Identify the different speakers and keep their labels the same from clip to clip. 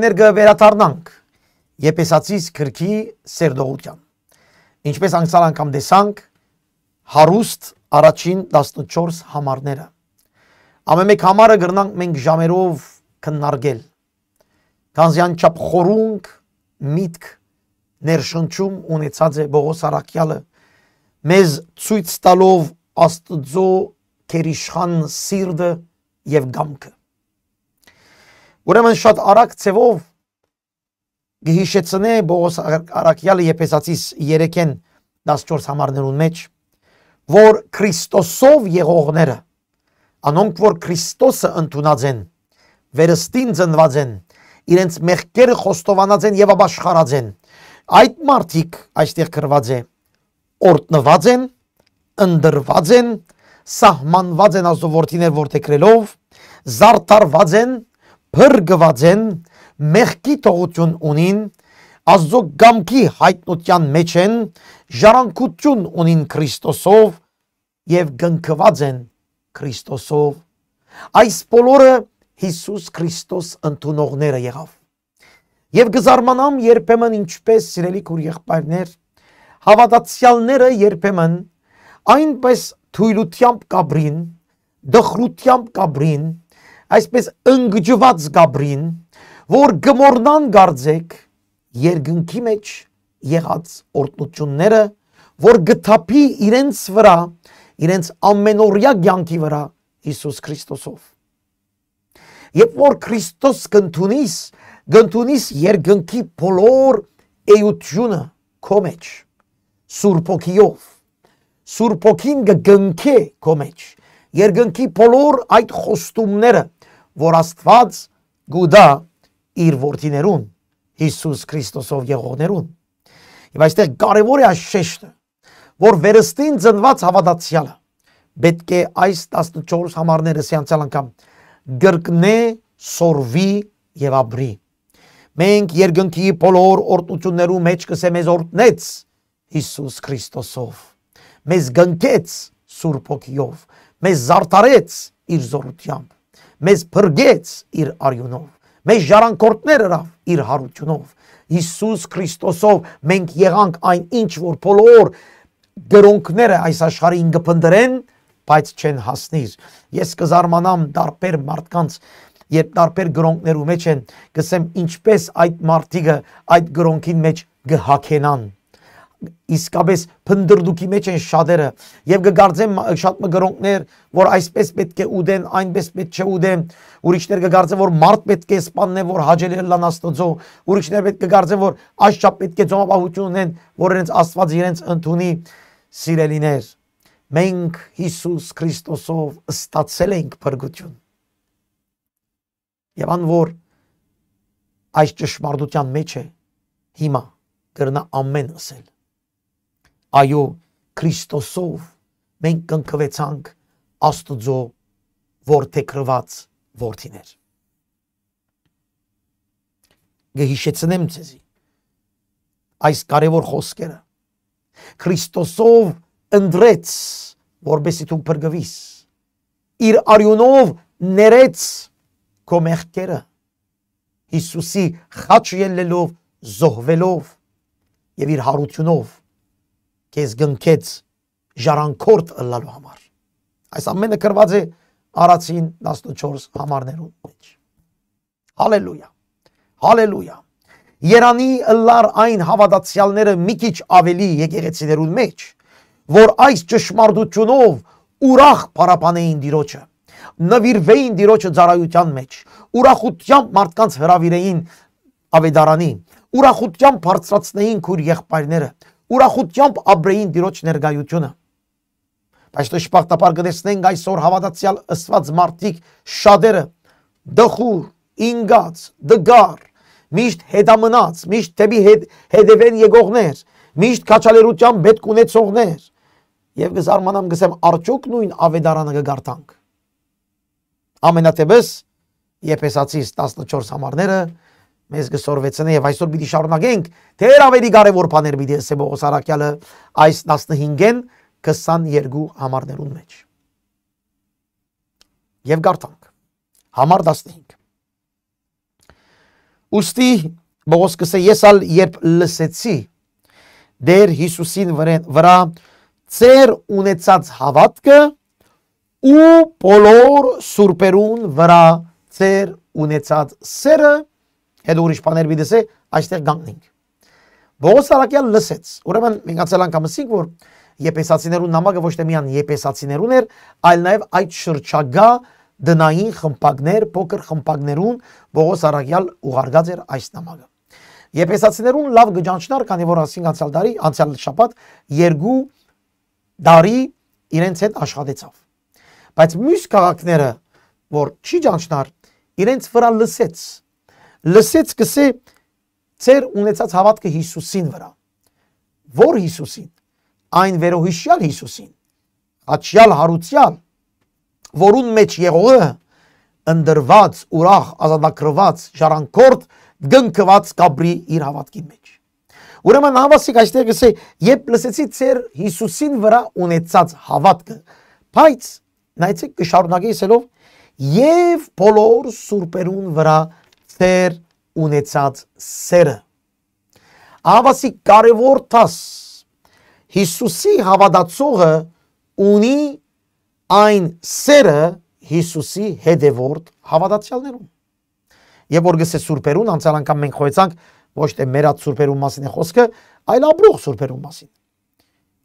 Speaker 1: Ներգը վերաթարնանք եպեսացիս գրքի սերդողության։ Ինչպես անգցալ անգամ դեսանք հարուստ առաջին 14 համարները։ Ամեն մեկ համարը գրնանք մենք ժամերով կննարգել։ Կանզյան չապ խորունք, միտք, ներշնչում ունեցած է բողոս առակյալը, մեզ ծույց տալով աստծո կերիշխան սիրդը և գամքը։ Ուրեմն շատ արագ ցևով գհիշեցնե Բողոս Արաքյալը Եփեսացիս 3-ին 14 համարներուն մեջ, որ Քրիստոսով եղողները, անոնք որ Քրիստոսը ընդունած են, վերստին ծնված են, իրենց մեղքերը խոստովանած են եւ ապաշխարած են, այդ մարդիկ այստեղ գրված է օրտնված են, ընդրված են, սահմանված են ազովորտիներ որդեգրելով, զարդարված են բրգված են, մեղքի թողություն ունին, Աստծո գամքի հայտնության մեջ են, ժառանգություն ունին Քրիստոսով եւ գնկված են Քրիստոսով։ Այս բոլորը Հիսուս Քրիստոս ընդունողները եղավ։ Եվ գզարմանամ երբեմն ինչպես սիրելի քուր եղբայրներ, հավատացյալները երբեմն այնպես թույլությամբ կաբրին, դխրությամբ կաբրին, այսպես ընգջված Գաբրին, որ գմորնան գարձեք երկնքի մեջ եղած օրտնությունները, որ գթափի իրենց վրա, իրենց ամենօրյա ցանկի վրա Հիսուս Քրիստոսով։ Երբ որ Քրիստոս կընթունիս, կընթունիս երկնքի բոլոր էությունը քո մեջ Սուրբ ոգիով Սուրբ ոգին կգնքի քո մեջ երկնքի բոլոր այդ խոստումները որ Աստված գուդա իր որդիներուն Հիսուս Քրիստոսով եղողներուն։ Եվ այստեղ կարևոր է այս շեշտը, որ վերստին ծնված հավատացյալը պետք է այս 14 համարները սյանցալ անգամ գրկնե, սորվի եւ ապրի։ Մենք երկնքի բոլոր օրտություններու մեջ կսե մեզ օրտնեց Հիսուս Քրիստոսով։ Մեզ գնկեց Սուրբ Հոգիով, մեզ զարդարեց իր զորությամբ մեզ բրգեց իր արյունով, մեզ ժարանքորդներ հրավ իր հարությունով։ Հիսուս Քրիստոսով մենք եղանք այն ինչ որ բոլոր գրոնքները այս աշխարհին գփնդրեն, բայց չեն հասնիր։ Ես կզարմանամ տարբեր մարդկանց երբ տարբեր գրոնքներու մեջ են, գսեմ ինչպես այդ մարդիկը այդ գրոնքին մեջ գհակենան իսկապես փնդրդուկի մեջ են շատերը եւ կգարձեն շատ մգրոնկներ որ այսպես պետք է ուդեն այնպես պետք չէ ուդեն ուրիշներ կգարձեն որ մարդ պետք է սպաննեն որ հաջելել լան աստծո ուրիշներ պետք կգարձեն որ աշխա պետք է ծոմապահություն ունեն որ իրենց աստված իրենց ընդունի սիրելիներ մենք Հիսուս Քրիստոսով ստացել ենք փրկություն եւ ան որ այս ճշմարտության մեջ է հիմա կրնա ամեն ասել Այո, Քրիստոսով մենք կնքվեցանք Աստուծո ворթեքրված ворթիներ։ Գհիշեցնեմ ցեզի այս կարևոր խոսքերը։ Քրիստոսով ընդրեց, որբեսի դու բրգվիս։ Իր արյունով ներեց քո մեղքերը։ Հիսուսի խաչելելով, զոհվելով եւ իր հարությունով քեզ գնքեց ժարանքորդ ըլլալու համար։ Այս ամենը գրված է Արացին 14 համարներում մեջ։ Հալելույա։ Հալելույա։ Երանի ըլլար այն հավատացյալները մի քիչ ավելի եկեղեցիներուն մեջ, որ այս ճշմարտությունով ուրախ պարապանեին Տիրոջը նվիրվեին Տիրոջը ծառայության մեջ, ուրախությամբ մարդկանց հravirեին ավետարանին, ուրախությամբ բարձրացնեին քուր եղբայրները, ուրախությամբ ապրեին Տիրոջ ներկայությունը։ Բայց դժբախտաբար կտեսնենք այսօր հավատացյալ ըստված մարդիկ շատերը դխուր, ինգած, դգար, միշտ հետամնաց, միշտ դեպի հետ, հետևեն եկողներ, միշտ քաչալերությամբ պետք ունեցողներ։ Եվ գզարմանամ գսեմ արջոք նույն ավետարանը կգարտանք։ Ամենատեպս Եփեսացիս 14 համարները մեզ գսորվեցնե եւ այսօր պիտի շարունակենք դեր ավելի կարեւոր բաներ պիտի ասե դե- Պողոս Արաքյալը այս 15-ին 22 համարներուն մեջ։ Եվ գարտանք համար 15։ Ոստի Պողոս կսե եսալ երբ լսեցի դեր Հիսուսին վրա ծեր ունեցած հավատքը ու բոլոր սուրբերուն վրա ծեր ունեցած սերը հետո ուրիշ բաներ մի դեսե այստեղ գանքնինք։ Բողոս Սարակյանը լսեց։ Ուրեմն մենք անցյալ անգամ ասինք, որ եպեսացիներու նամակը ոչ թե միան եպեսացիներուն էր, այլ նաև այդ շրջագա դնային խմպակներ, փոքր խմպակներուն Բողոս Սարակյալ ուղարկած էր այս նամակը։ Եպեսացիներուն լավ գճանչնար, քանի որ ասինք անցյալ տարի, անցյալ շաբաթ երկու դարի իրենց հետ աշխատեցավ։ Բայց մյուս քաղաքները, որ չի ճանչնար, իրենց վրա լսեց լսեց կսե ծեր ունեցած հավատքը Հիսուսին վրա։ Որ Հիսուսին, այն վերոհիշյալ Հիսուսին, աչյալ հարության, որուն մեջ եղողը ընդրված, ուրախ, ազատագրված, ժառանգորդ գնկված կաբրի իր հավատքի մեջ։ Ուրեմն հավասիկ այստեղ գսե, երբ լսեցի ծեր Հիսուսին վրա ունեցած հավատքը, բայց նայեցեք կշարունակի իսելով եւ բոլոր սուրբերուն վրա հավատքը Տեր ունեցած սերը։ Ավասի կարևոր տաս Հիսուսի հավատացողը ունի այն սերը Հիսուսի հետևորդ հավատացյալներում։ Եվ որ գսե Սուրբերուն, անցյալ անգամ մենք խոյցանք ոչ թե մերած Սուրբերուն մասին է խոսքը, այլ ապրող Սուրբերուն մասին։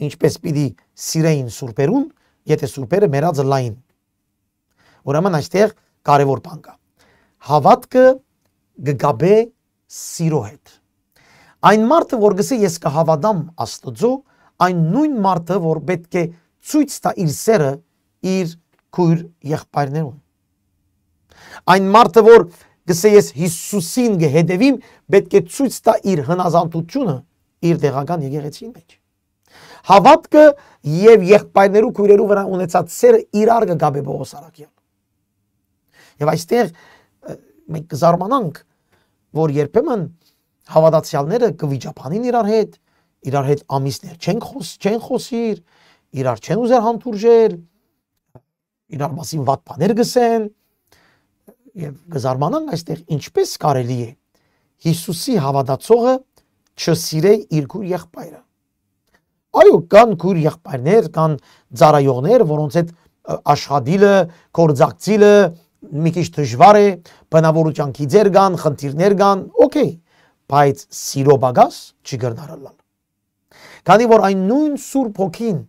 Speaker 1: Ինչպես պիտի սիրեին Սուրբերուն, եթե Սուրբերը մերածը լային։ Ուրեմն այստեղ կարևոր բան կա։ Հավատքը գգաբե սիրո հետ։ Այն մարդը, որ գսի ես կհավատամ Աստծո, այն նույն մարդը, որ պետք է ցույց տա իր սերը իր քույր եղբայրներուն։ Այն մարդը, որ գսե ես Հիսուսին գհետևիմ, պետք է ցույց տա իր հնազանդությունը իր դեղական եկեղեցին մեջ։ Հավատքը եւ եղբայրներու քույրերու վրա ունեցած սերը իրար կգաբե Պողոս Արաքյան։ Եվ այստեղ մենք կզարմանանք, որ երբեմն հավատացյալները կվիճապանին իրար հետ, իրար հետ ամիսներ չեն խոս, չեն խոսիր, իրար չեն ուզեր հանդուրժել, իրար մասին վատ բաներ գսեն եւ գզարմանան այստեղ ինչպես կարելի է Հիսուսի հավատացողը չսիրե իր քուր եղբայրը։ Այո, կան քուր եղբայրներ, կան ծառայողներ, որոնց այդ աշխատիլը, կորձակցիլը, մի քիչ դժվար է, բնավորությանքի ձեր կան, խնդիրներ կան, օքեյ, բայց սիրո բագաս չգրնարալան։ Քանի որ այն նույն Սուրբ Հոգին,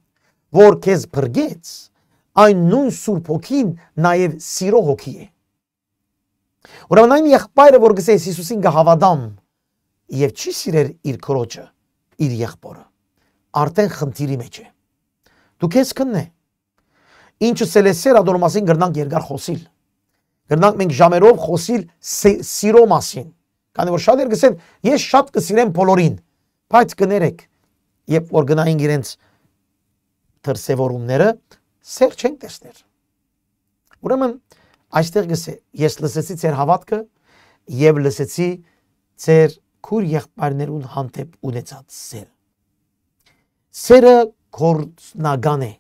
Speaker 1: որ քեզ բրգեց, այն նույն Սուրբ Հոգին նաև սիրո հոգի է։ Ուրեմն այն եղբայրը, որ գսես Հիսուսին կհավատամ եւ չի սիրեր իր քրոջը, իր եղբորը, արդեն խնդիրի մեջ է։ Դու քեզ կննե։ Ինչը սելեսեր ադորմասին գրնանք երկար խոսիլ Կրնանք մենք ժամերով խոսիլ սիրո մասին։ Քանի որ շատեր գսեն, ես շատ կսիրեմ բոլորին, բայց կներեք, երբ որ գնային իրենց դրսևորումները, սեր չեն տեսներ։ Ուրեմն այստեղ գսե, ես լսեցի ձեր հավատքը եւ լսեցի ձեր քուր եղբայրներուն հանդեպ ունեցած սերը։ Սերը գործնական է։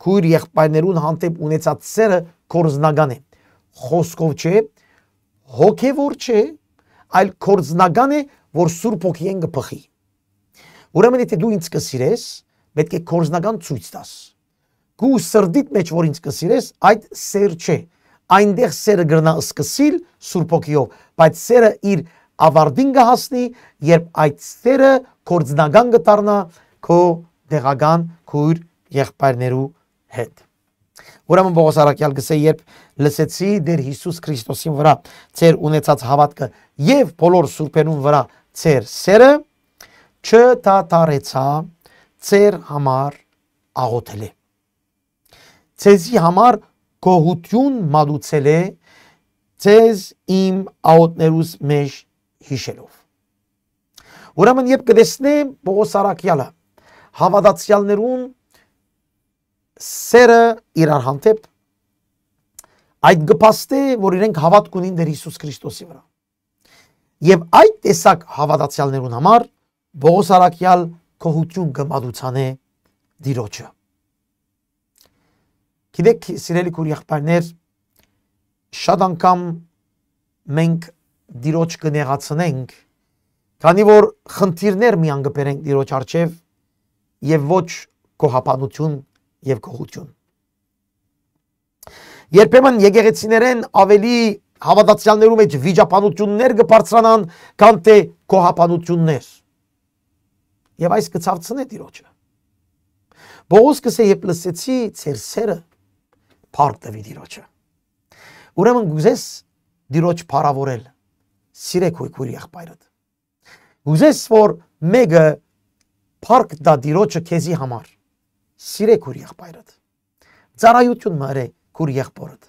Speaker 1: Քուր եղբայրներուն հանդեպ ունեցած սերը գործնական է խոսքով չէ, հոգևոր չէ, այլ կորձնական է, որ Սուրբ Հոգին գփխի։ Ուրեմն եթե դու ինձ կսիրես, պետք է կորձնական ցույց տաս։ Գու սրդիդ մեջ որ ինձ կսիրես, այդ սեր չէ։ Այնտեղ սերը գրնա սկսիլ Սուրբ Հոգիով, բայց սերը իր ավարդին կհասնի, երբ այդ սերը կորձնական կդառնա քո դեղական քույր եղբայրներու հետ։ Ուրեմն Պողոս Արաքյալ գսե երբ լսեցի դեր Հիսուս Քրիստոսին վրա ծեր ունեցած հավատքը եւ բոլոր սուրբերուն վրա ծեր սերը չտատարեցա ծեր համար աղոթել է։ Ձեզի համար գողություն մալուցել է ձեզ իմ աղոթներուս մեջ հիշելով։ Ուրեմն երբ կտեսնեմ Պողոս Արաքյալը հավատացյալներուն սերը իրար հանդեպ այդ գպաստե, որ իրենք հավատք ունին դեր Հիսուս Քրիստոսի վրա։ Եվ այդ տեսակ հավատացյալներուն համար Բողոս Արաքյալ կողություն գմադության է դիրոջը։ Գիտեք, սիրելի քուր եղբայրներ, շատ անգամ մենք դիրոջ կնեղացնենք, քանի որ խնդիրներ մի անգպերենք դիրոջ արջև եւ ոչ կոհապանություն եւ գողություն։ Երբեմն եկեղեցիներեն ավելի հավատացյալներու մեջ վիճապանություններ կբարձրանան, քան թե կոհապանություններ։ Եվ այս կցավցնե Տիրոջը։ Բողոսկս է երբ լսեցի ծեր սերը, փարտվի Տիրոջը։ Ուրեմն գուզես Տիրոջ փառավորել, սիրեք հույքուրի եղբայրդ։ Գուզես որ մեկը փառք դա Տիրոջը քեզի համար սիրե քուր եղբայրդ։ Ծառայություն մարե քուր եղբորդ։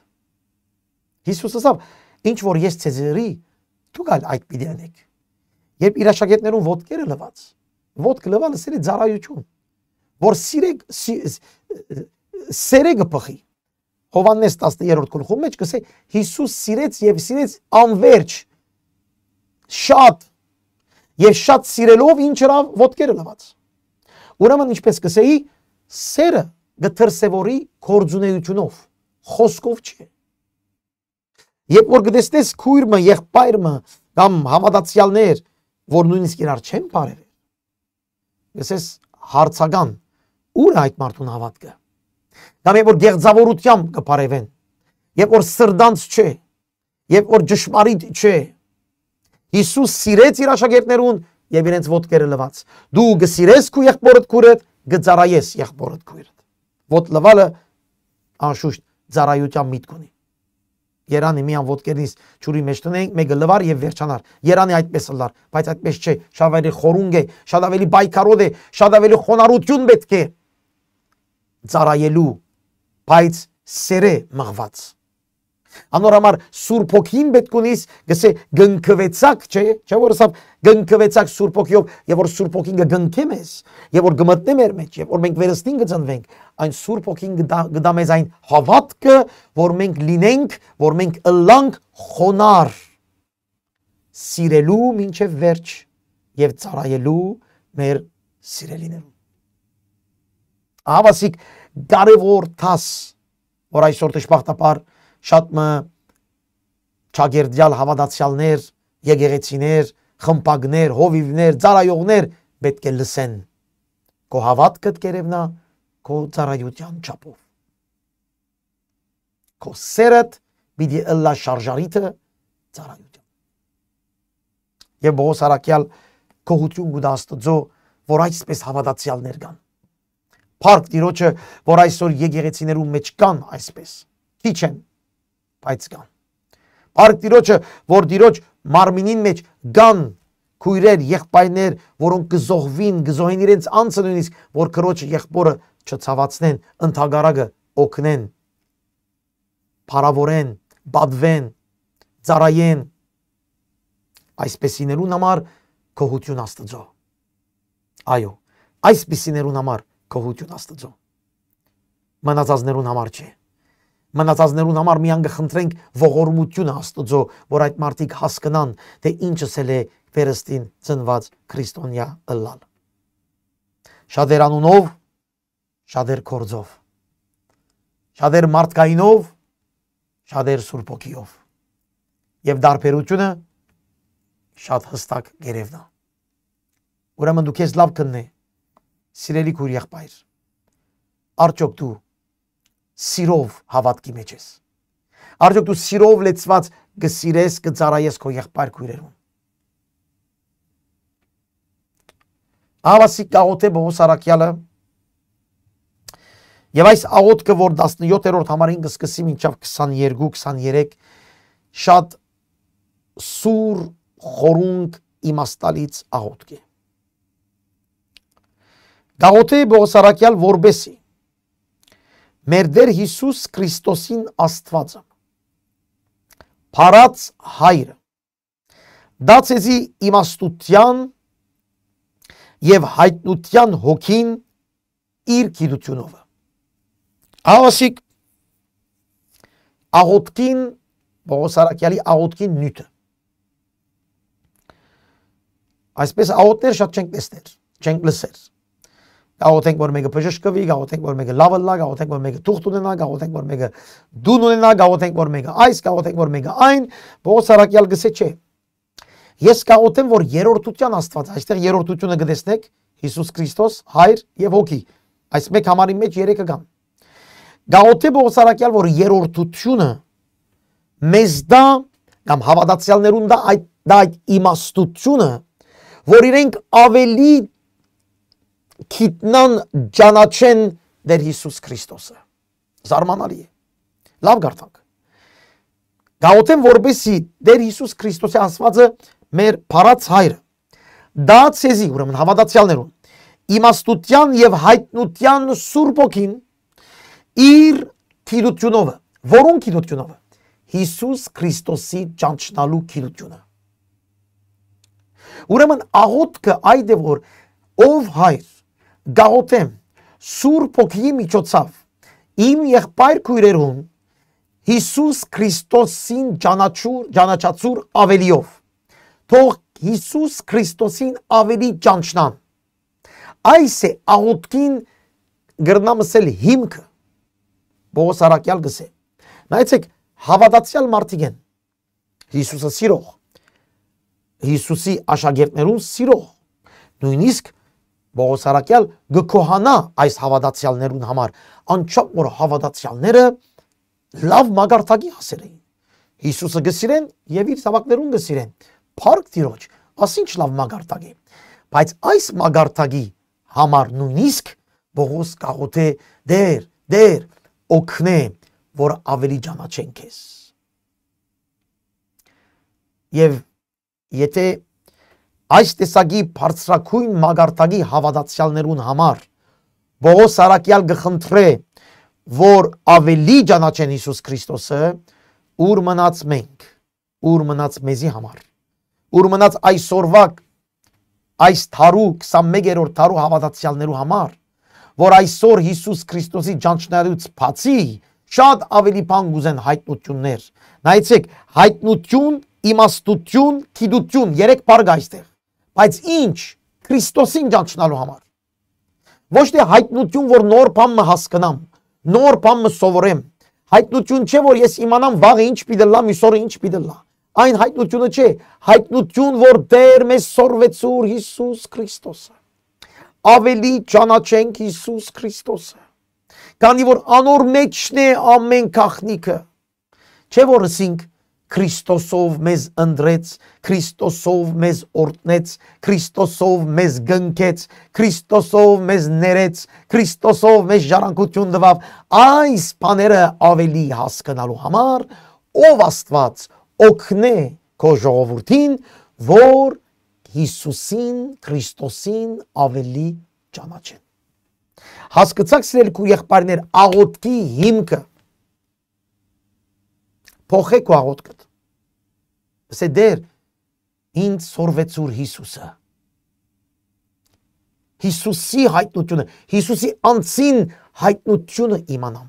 Speaker 1: Հիսուսը ասավ՝ ինչ որ ես ցեզ երի, դուք այլ այդ պիտի անեք։ Երբ իր աշակերտներուն ոդկերը լվաց, ոդկ լվալը սիրի ծառայություն, որ սիրեք սերեգը փխի։ Հովաննես 13-րդ գլխու մեջ կսե Հիսուս սիրեց եւ սիրեց անverջ շատ եւ շատ սիրելով ինչ հրավ ոդկերը լվաց։ Ուրեմն ինչպես կսեի սերը գթրսևորի կորձունեությունով, խոսքով չէ։ Երբ որ գտեսնես քույրը, եղբայրը կամ համադացյալներ, որ նույնիսկ իրար չեն բարևել, ես ես հարցական ուր այդ մարդուն հավատքը։ Կամ երբ որ գեղձավորությամբ կբարևեն, երբ որ սրդանց չէ, երբ որ ճշմարիտ չէ, Հիսուս սիրեց իր աշակերտներուն եւ իրենց ոտքերը լվաց։ Դու գսիրես քու եղբորդ քուրդ գծարայես եղբորդ քույրդ ոտ լվալը անշուշտ ծարայության միտք ունի Երանի միան ոդկերից ճուրի մեջ տնենք մեկը լվար եւ վերջանար։ Երանի այդպես լար, բայց այդպես չէ։ Շատ ավելի խորունգ է, շատ ավելի բայկարոտ է, շատ ավելի խոնարհություն պետք է ծարայելու, բայց սերե մղված։ Անոր համար Սուրբ Հոգին պետք ունիս, գսե գնկվեցակ, չէ, չէ որ սա գնկվեցակ Սուրբ Հոգիով, եւ որ Սուրբ Հոգին կգնկե մեզ, եւ որ կմտնե մեր մեջ, եւ որ մենք վերստին կծնվենք, այն Սուրբ Հոգին կդա մեզ այն հավատքը, որ մենք լինենք, որ մենք ըլլանք խոնար սիրելու մինչև վերջ եւ ծառայելու մեր սիրելիներուն ավասիկ կարևոր թաս, որ այսօր դժբախտաբար շատ մը չագերդյալ հավատացյալներ, եկեղեցիներ, խմպագներ, հովիվներ, ծարայողներ պետք է լսեն։ Քո հավատքդ կերևնա քո ծարայության չափով։ Քո սերդ պիտի ըլլա շարժարիտը ծարայության։ Եվ Բողոս Արաքյալ քողություն գուտ Աստծո, որ այսպես հավատացյալներ կան։ Փառք Տիրոջը, որ այսօր եկեղեցիներում մեջ կան այսպես։ Քիչ են բայց կան։ Փառք Տիրոջը, որ Տիրոջ մարմինին մեջ կան քույրեր, եղբայրներ, որոնք կզողվին, կզոհեն իրենց անձը նույնիսկ, որ քրոջը եղբորը չցավացնեն, ընթագարակը օգնեն։ Փարավորեն, բադվեն, ծարայեն։ Այսպես ինելուն համար կողություն Աստծո։ Այո, այսպես ինելուն համար կողություն Աստծո։ Մնացածներուն համար չէ մնացածներուն համար միան գխնդրենք ողորմություն Աստծո, որ այդ մարդիկ հասկանան, թե ինչսել է վերստին ծնված քրիստոնյա ըլլալ։ Շադեր անունով, շադեր կորձով, շադեր մարդկայինով, շադեր սուրպոքիով։ Եվ դարբերությունը շատ հստակ գերևնա։ Ուրեմն դու քեզ լավ կննե, սիրելի քույր եղբայր։ Արդյոք դու սիրով հավատքի մեջ ես։ Արդյոք դու սիրով լեցված գսիրես, գծարայես քո եղբայր քույրերուն։ Ավասի կաղոթե Բողոս Արաքյալը եւ այս աղոթքը, որ 17-րդ համարին կսկսի մինչև 22-23 շատ սուր խորունգ իմաստալից աղոթք է։ Գաղոթե Բողոս Արաքյալ որբեսի մեր Տեր Հիսուս Քրիստոսին Աստվածը Փարած հայրը դա ցեզի իմաստության եւ հայտնության հոգին իր գիտությունով ավասիկ աղոտքին Պողոս Արաքյալի աղոտքին նյութը այսպես աղոտներ շատ չենք տեսներ չենք լսել Գաղութենք որ մեկը բժշկվի, գաղութենք որ մեկը լավ լա, գաղութենք որ մեկը թուղթ ունենա, գաղութենք որ մեկը դուն ունենա, գաղութենք որ մեկը այս, գաղութենք որ մեկը այն, Պողոս Սարակյալ գսե չէ։ Ես գաղութեմ որ երրորդության Աստված, այստեղ երրորդությունը գտեսնեք Հիսուս Քրիստոս, Հայր եւ Հոգի։ Այս մեկ համարի մեջ երեքը կան։ Գաղութե Պողոս Սարակյալ որ երրորդությունը մեզ դա կամ հավատացյալներուն դա այդ դա այդ իմաստությունը, որ իրենք ավելի քիտնան ճանաչեն Տեր Հիսուս Քրիստոսը։ Զարմանալի է։ Լավ գարտանք։ Գաղութեն որբեսի Տեր Հիսուս Քրիստոսի ասվածը մեր փառած հայրը դա ցեզի ուրեմն հավատացյալներուն իմաստության եւ հայտնության Սուրբ ոգին իր քիրությունովը, որոնք քիրությունովը Հիսուս Քրիստոսի ճանչնալու քիրությունը։ Ուրեմն աղոթքը այդ է որ ով հայր գաղութեմ Սուրբ ոգի միջոցով իմ եղբայր քույրերուն Հիսուս Քրիստոսին ճանաչուր ճանաչածուր ավելիով թող Հիսուս Քրիստոսին ավելի ճանչնան այս է աղոտքին գրնամսել հիմքը Պողոս Արաքյալ գսե նայեցեք հավատացյալ մարդիկ են Հիսուսը սիրող Հիսուսի աշակերտներուն սիրող նույնիսկ Բողոս Արաքյալ գկոհանա այս հավատացյալներուն համար, անչափ որ հավատացյալները լավ մագարտակի հասեր էին։ Հիսուսը գսիրեն եւ իր ծավակներուն գսիրեն։ Փառք Տիրոջ, ասինչ լավ մագարտակի։ Բայց այս մագարտակի համար նույնիսկ Բողոս կաղոթե դեր, դեր օգնե, որ ավելի ճանաչեն քեզ։ Եվ եթե Այս տեսակի բարձրակույն մագարտակի հավատացյալներուն համար Բողոս Սարակյալ գխնդրե, որ ավելի ճանաչեն Հիսուս Քրիստոսը, ուր մնաց մենք, ուր մնաց մեզի համար, ուր մնաց այսօրվա այս թարու 21-րդ թարու հավատացյալներու համար, որ այսօր Հիսուս Քրիստոսի ճանչնարից բացի շատ ավելի բան գուզեն հայտնություններ։ Նայեցեք, հայտնություն, իմաստություն, քիդություն, երեք բարգ այստեղ։ Բայց ինչ Քրիստոսին ճանչնալու համար։ Ոչ թե հայտնություն, որ նոր բան մը հասկնամ, նոր բան մը սովորեմ։ Հայտնություն չէ, որ ես իմանամ վաղը ինչ պիտի լա, միսօրը ինչ պիտի լա։ Այն հայտնությունը չէ, հայտնություն, որ Տեր մեզ սորվեցուր Հիսուս Քրիստոսը։ Ավելի ճանաչենք Հիսուս Քրիստոսը։ Քանի որ անոր մեջն է ամեն քախնիկը։ Չէ որ ասինք Քրիստոսով մեզ ընդրեց, Քրիստոսով մեզ օրտնեց, Քրիստոսով մեզ գնքեց, Քրիստոսով մեզ ներեց, Քրիստոսով մեզ ժառանգություն տվավ։ Այս բաները ավելի հասկանալու համար ով Աստված օգնե քո ժողովրդին, որ Հիսուսին, Քրիստոսին ավելի ճանաչեն։ Հասկացաք սիրելիք ու եղբայրներ, աղոթքի հիմքը փոխե քո աղոթքդ։ Ասե դեր ինձ սորվեցուր Հիսուսը։ Հիսուսի հայտնությունը, Հիսուսի անցին հայտնությունը իմանամ։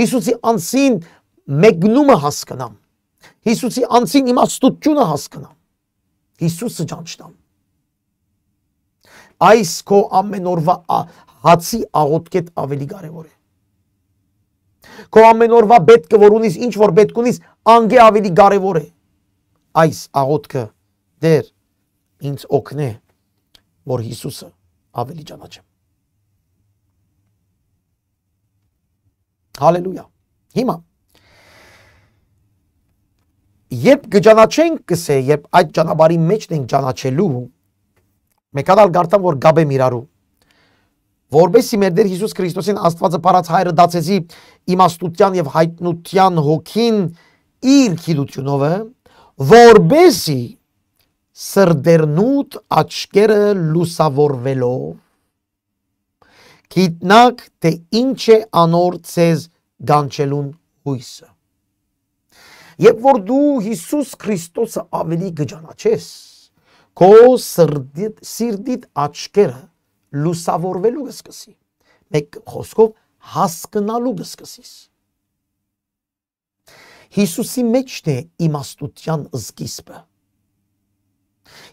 Speaker 1: Հիսուսի անցին մեկնումը հասկանամ։ Հիսուսի անցին իմաստությունը հասկանամ։ Հիսուսը ճանչնամ։ Այս քո ամեն օրվա հացի աղոթքետ ավելի կարևոր է։ Քո ամեն օրվա պետքը, որ ունիս, ինչ որ պետք ունիս, անգե ավելի կարևոր է։ Այս աղոթքը դեր ինձ օգնե, որ Հիսուսը ավելի ճանաչեմ։ Հալելույա։ Հիմա երբ կճանաչենք կսե, երբ այդ ճանապարհի մեջ ենք ճանաչելու, մեկ հատ գարտան որ գաբեմ իրարու որբեսի մեր Տեր Հիսուս Քրիստոսին Աստվածը բառած հայրը դացեզի իմաստության եւ հայտնության հոգին իր քիդությունով է, որբեսի սրդերնուտ աչկերը լուսավորվելով գիտնակ թե ինչ է անոր ցեզ գանչելուն հույսը երբ որ դու Հիսուս Քրիստոսը ավելի գճանաչես քո սրդիդ սիրդիդ աչկերը լուսավորվելու կսկսի։ Մեկ խոսքով հասկանալու կսկսիս։ Հիսուսի մեջն է իմաստության սկիզբը։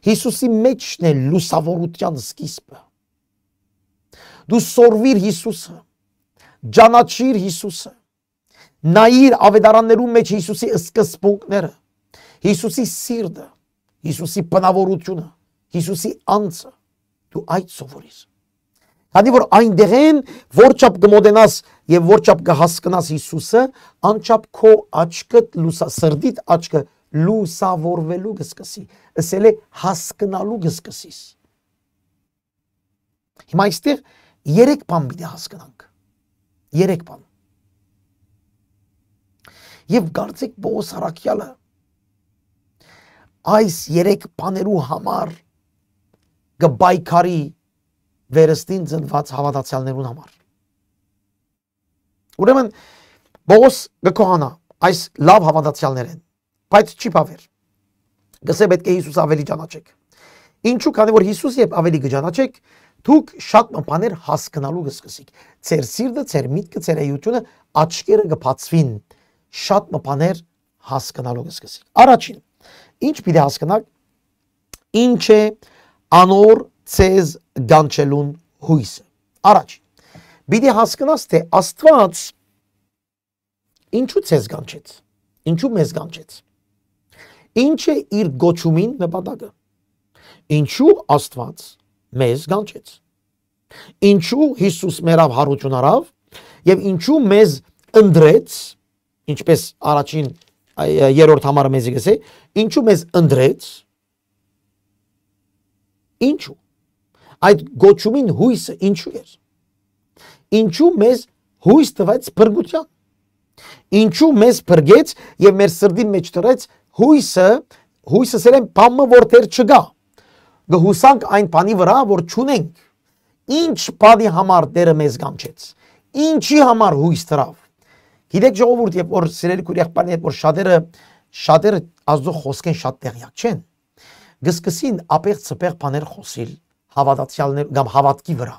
Speaker 1: Հիսուսի մեջն է լուսավորության սկիզբը։ Դու սորվիր Հիսուսը, ճանաչիր Հիսուսը, նայիր ավետարաններու մեջ Հիսուսի սկզբունքները, Հիսուսի սիրտը, Հիսուսի բնավորությունը, Հիսուսի անձը, դու այդ սովորիր։ Հանի որ այնտեղ են, որչապ կմոտենաս եւ որչապ կհասկնաս Հիսուսը, անչափ քո աչքը լուսա սրդիդ աչքը լուսավորվելու կսկսի։ Ասել է հասկնալու կսկսիս։ Հիմա այստեղ երեք բան պիտի դե հասկանանք։ Երեք բան։ Եվ գարցեք Պողոս Հարաքյալը այս երեք բաներու համար գբայքարի վերստին ծնված հավատացյալներուն համար։ Ուրեմն Պողոս գկոհանա այս լավ հավատացյալներ են, բայց չի բավեր։ Գսե պետք է Հիսուս ավելի ճանաչեք։ Ինչու, քանի որ Հիսուս երբ ավելի կճանաչեք, դուք շատ բաներ հասկանալու կսկսիք։ Ձեր սիրտը, ձեր միտքը, ձեր էությունը աչքերը կփածվին։ Շատ բաներ հասկանալու կսկսիք։ Առաջին, ինչ պիտի հասկանաք, ինչ է անոր ցեզ գանչելուն հույսը։ Առաջ։ Բիդի հասկանաս, թե Աստված ինչու ցեզ գանչեց։ Ինչու մեզ գանչեց։ Ինչ է իր գոչումին նպատակը։ Ինչու Աստված մեզ գանչեց։ Ինչու Հիսուս մերավ հարություն արավ եւ ինչու մեզ ընդրեց, ինչպես առաջին երրորդ համարը մեզի գսե, ինչու մեզ ընդրեց։ Ինչու։ Այդ գոչումին հույսը ինչու էր։ Ինչու մեզ հույս տվեց բրգության։ Ինչու մեզ բրգեց եւ մեր սրդի մեջ դրեց հույսը, հույսը սերեն բամը որտեղ չգա։ Գհուսանք այն բանի վրա, որ ճունենք։ Ինչ բանի համար Տերը մեզ գամչեց։ Ինչի համար հույս տրավ։ Գիտեք ժողովուրդ, երբ որ սիրելի քույր եղբայրներ, երբ որ շատերը շատերը ազդող խոսքեն շատ տեղյակ չեն։ Գսկսին ապեղ ծպեղ բաներ խոսիլ հավատացյալներ կամ հավատքի վրա։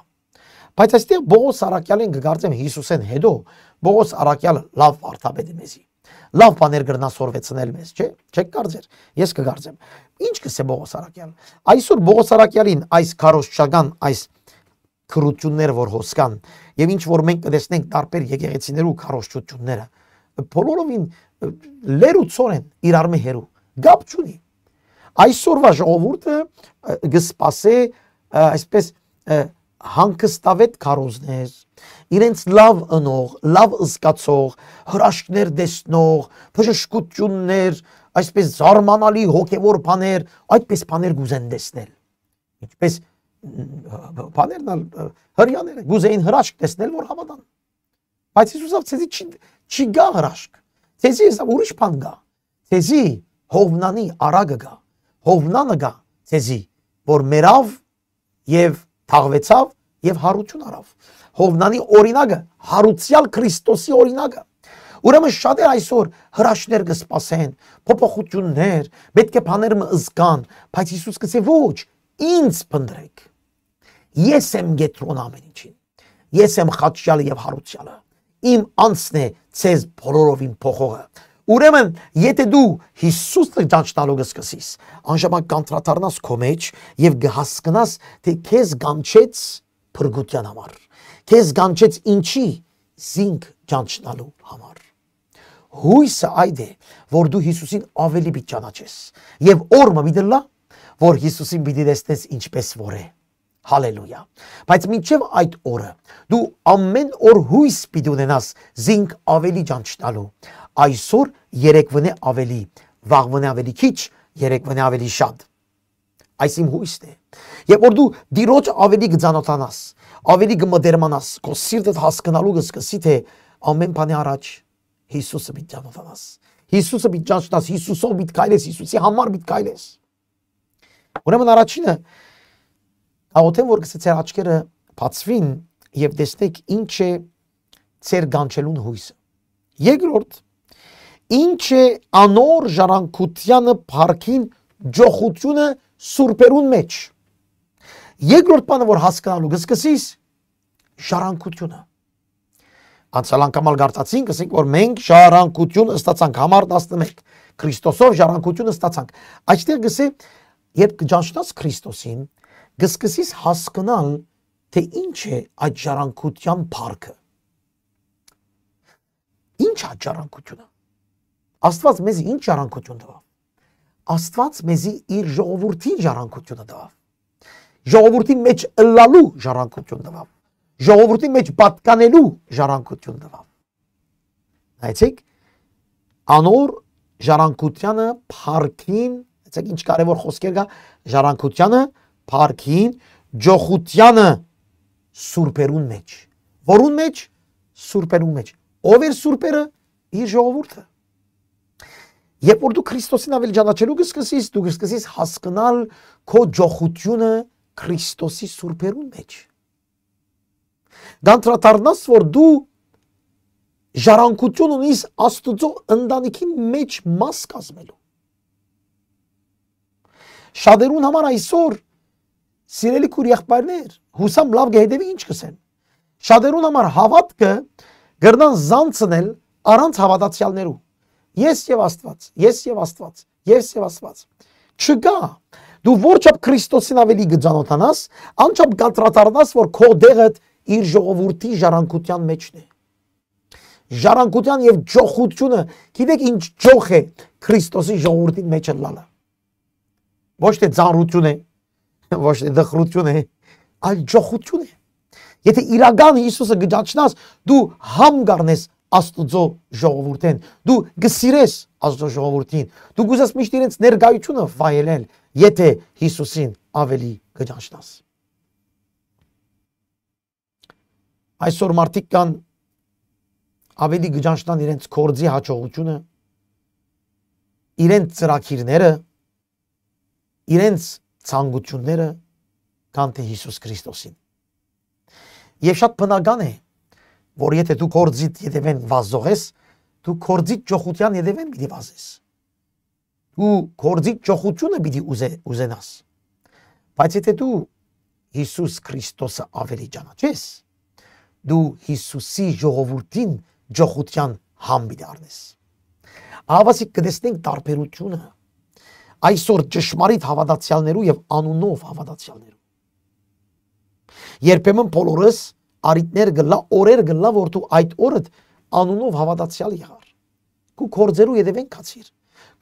Speaker 1: Բայց այստեղ Բողոս Սարակյալին կգարցեմ Հիսուսեն հետո Բողոս Արակյալը լավ վարդապետ է մեզի։ Լավ բաներ գրնասորվեցնել մեզ, չէ՞։ Չեք կարծեր։ Ես կգարցեմ։ Ինչ կսե Բողոս Արակյալը։ Այսօր Բողոս Արակյալին այս քարոշչական այս քրություններ որ հոսքան եւ ինչ որ մենք կտեսնենք տարբեր եկեղեցիներու քարոշչությունները բոլորովին լերուցոր են իրար մի հերու գապ չունի այսօրվա ժողովուրդը գսպասե այսպես հանկստավետ քարոզներ, իրենց լավ ընող, լավ զգացող, հրաշքներ տեսնող, բժշկություններ, այսպես զարմանալի հոգևոր բաներ, այդպես բաներ գուզեն տեսնել։ Ինչպես բաներն հрьяները գուզեին հրաշք տեսնել, որ հավատան։ Բայց Հիսուսով ցեզի չի չի գա հրաշք։ Ցեզի հեսա ուրիշ բան գա։ Ցեզի հովնանի արագը գա։ Հովնանը գա ցեզի, որ մերավ եւ թաղվեցավ եւ հարություն արավ։ Հովնանի օրինակը հարուցյալ Քրիստոսի օրինակը։ Ուրեմն շատ է այսօր հրաշներ կսպասեն, փոփոխություններ, պետք է բաները զգան, բայց Հիսուս կսե ոչ, ինձ փնտրեք։ Ես եմ գետրոն ամեն ինչին։ Ես եմ խաչյալը եւ հարուցյալը։ Իմ անցն է ցեզ բոլորովին փոխողը։ Ուրեմն, եթե դու Հիսուսն ճանչնալուգը սկսես, անժաման կանտրատարնաս քո մեջ եւ կհասկնաս, թե քեզ գամչեց փրկության համար։ Քեզ գամչեց ինչի զինք ճանչնալու համար։ Հույսը այդ է, որ դու Հիսուսին ավելի պիտի ճանաչես եւ օրը միտելա, որ Հիսուսին պիտի դեսնես ինչպես որ է։ Հալելույա։ Բայց մինչև այդ օրը դու ամեն օր հույս պիտի ունենաս զինք ավելի ճանչնալու, այսօր երեկվն է ավելի, վաղվն է ավելի քիչ, երեկվն է ավելի շատ։ Այս իմ հույսն է։ Երբ որ դու դիրոջ ավելի գծանոթանաս, ավելի գմդերմանաս, քո սիրտդ հասկանալու կսկսի թե ամեն բանի առաջ Հիսուսը մի ճանոթանաս։ Հիսուսը մի ճանչնաս, Հիսուսով մի քայլես, Հիսուսի համար մի քայլես։ Ուրեմն առաջինը աղոթեմ որ գսեցեր աչքերը բացվին եւ տեսնեք ինչ է ծեր գանչելուն հույսը։ Երկրորդ ինչ է անոր ժառանգությանը բարքին ջոխությունը սուրբերուն մեջ։ Երկրորդ բանը որ հասկանալու գսկսիս ժառանգությունը։ Անցյալ անգամ ալ գարտացինք, ասենք որ մենք ժառանգություն ստացանք համար 11 Քրիստոսով ժառանգությունը ստացանք։ Այստեղ գսե երբ կճանչնաս Քրիստոսին, գսկսիս հասկանալ թե ինչ է այդ ժառանգության բարքը։ Ինչ է ժառանգությունը։ Աստված մեզ ինչ ժառանգություն տվավ։ Աստված մեզի իր ժողովրդին ժառանգությունը տվավ։ Ժողովրդի մեջ ըլլալու ժառանգություն տվավ։ Ժողովրդի մեջ պատկանելու ժառանգություն տվավ։ Նայեցեք, անոր ժառանգությունը փառքին, այսինքն ինչ կարևոր խոսքեր կա, ժառանգությունը փառքին, ջոխությանը սուրբերուն մեջ։ Որուն մեջ սուրբերուն մեջ։ Ո՞վ է սուրբերը։ Իր ժողովուրդը։ Երբ որ դու Քրիստոսին ավելի ճանաչելու կսկսես, դու կսկսես հասկանալ քո ջոխությունը Քրիստոսի սուրբերու մեջ։ Դանդրադառնաս, որ դու ժառանգություն ունիս Աստուծո ընտանիքի մեջ մաս կազմելու։ Շադերուն համար այսօր սիրելի քուր եղբայրներ, հուսամ լավ գեհդեվի ինչ կսեն։ Շադերուն համար հավատքը գրնան զանցնել առանց հավատացյալներու։ Ես եւ Աստված, ես եւ Աստված, ես եւ Աստված։ Չկա։ Դու որչափ Քրիստոսին ավելի գծանոթանաս, անչափ կտրատարնաս, որ քո դեղդ իր ժողովրդի ժառանգության մեջն է։ Ժառանգության եւ ջոխությունը, գիտեք ինչ ջոխ է Քրիստոսի ժողովրդի մեջ լալը։ Ոչ թե ծառություն է, ոչ թե դխրություն է, այլ ջոխություն է։ Եթե իրական Հիսուսը գճանչնաս, դու համ գառնես Աստուծո ժողովուրդեն։ Դու գսիրես Աստուծո ժողովրդին։ Դու գուզես միշտ իրենց ներկայությունը վայելել, եթե Հիսուսին ավելի կճանչնաս։ Այսօր մարդիկ կան ավելի գճանչնան իրենց կորձի հաջողությունը, իրենց ծրակիրները, իրենց ցանկությունները, քան թե Հիսուս Քրիստոսին։ Եվ շատ բնական է, որ եթե դու կորձիդ յետևեն վազողես, դու կորձիդ ճոխության յետևեն պիտի վազես։ Դու կորձիդ ճոխությունը պիտի ուզե, ուզենաս։ Բայց եթե դու Հիսուս Քրիստոսը ավելի ճանաչես, դու Հիսուսի ժողովրդին ճոխության համբի դառնես։ Հավասիկ կտեսնենք տարբերությունը այսօր ճշմարիտ հավատացյալներու եւ անունով հավատացյալներու։ Երբեմն բոլորս արիտներ գլա, օրեր գլա, որտու այդ օրդ անունով հավատացյալ եղար։ Քու կորձերու յետևեն կացիր։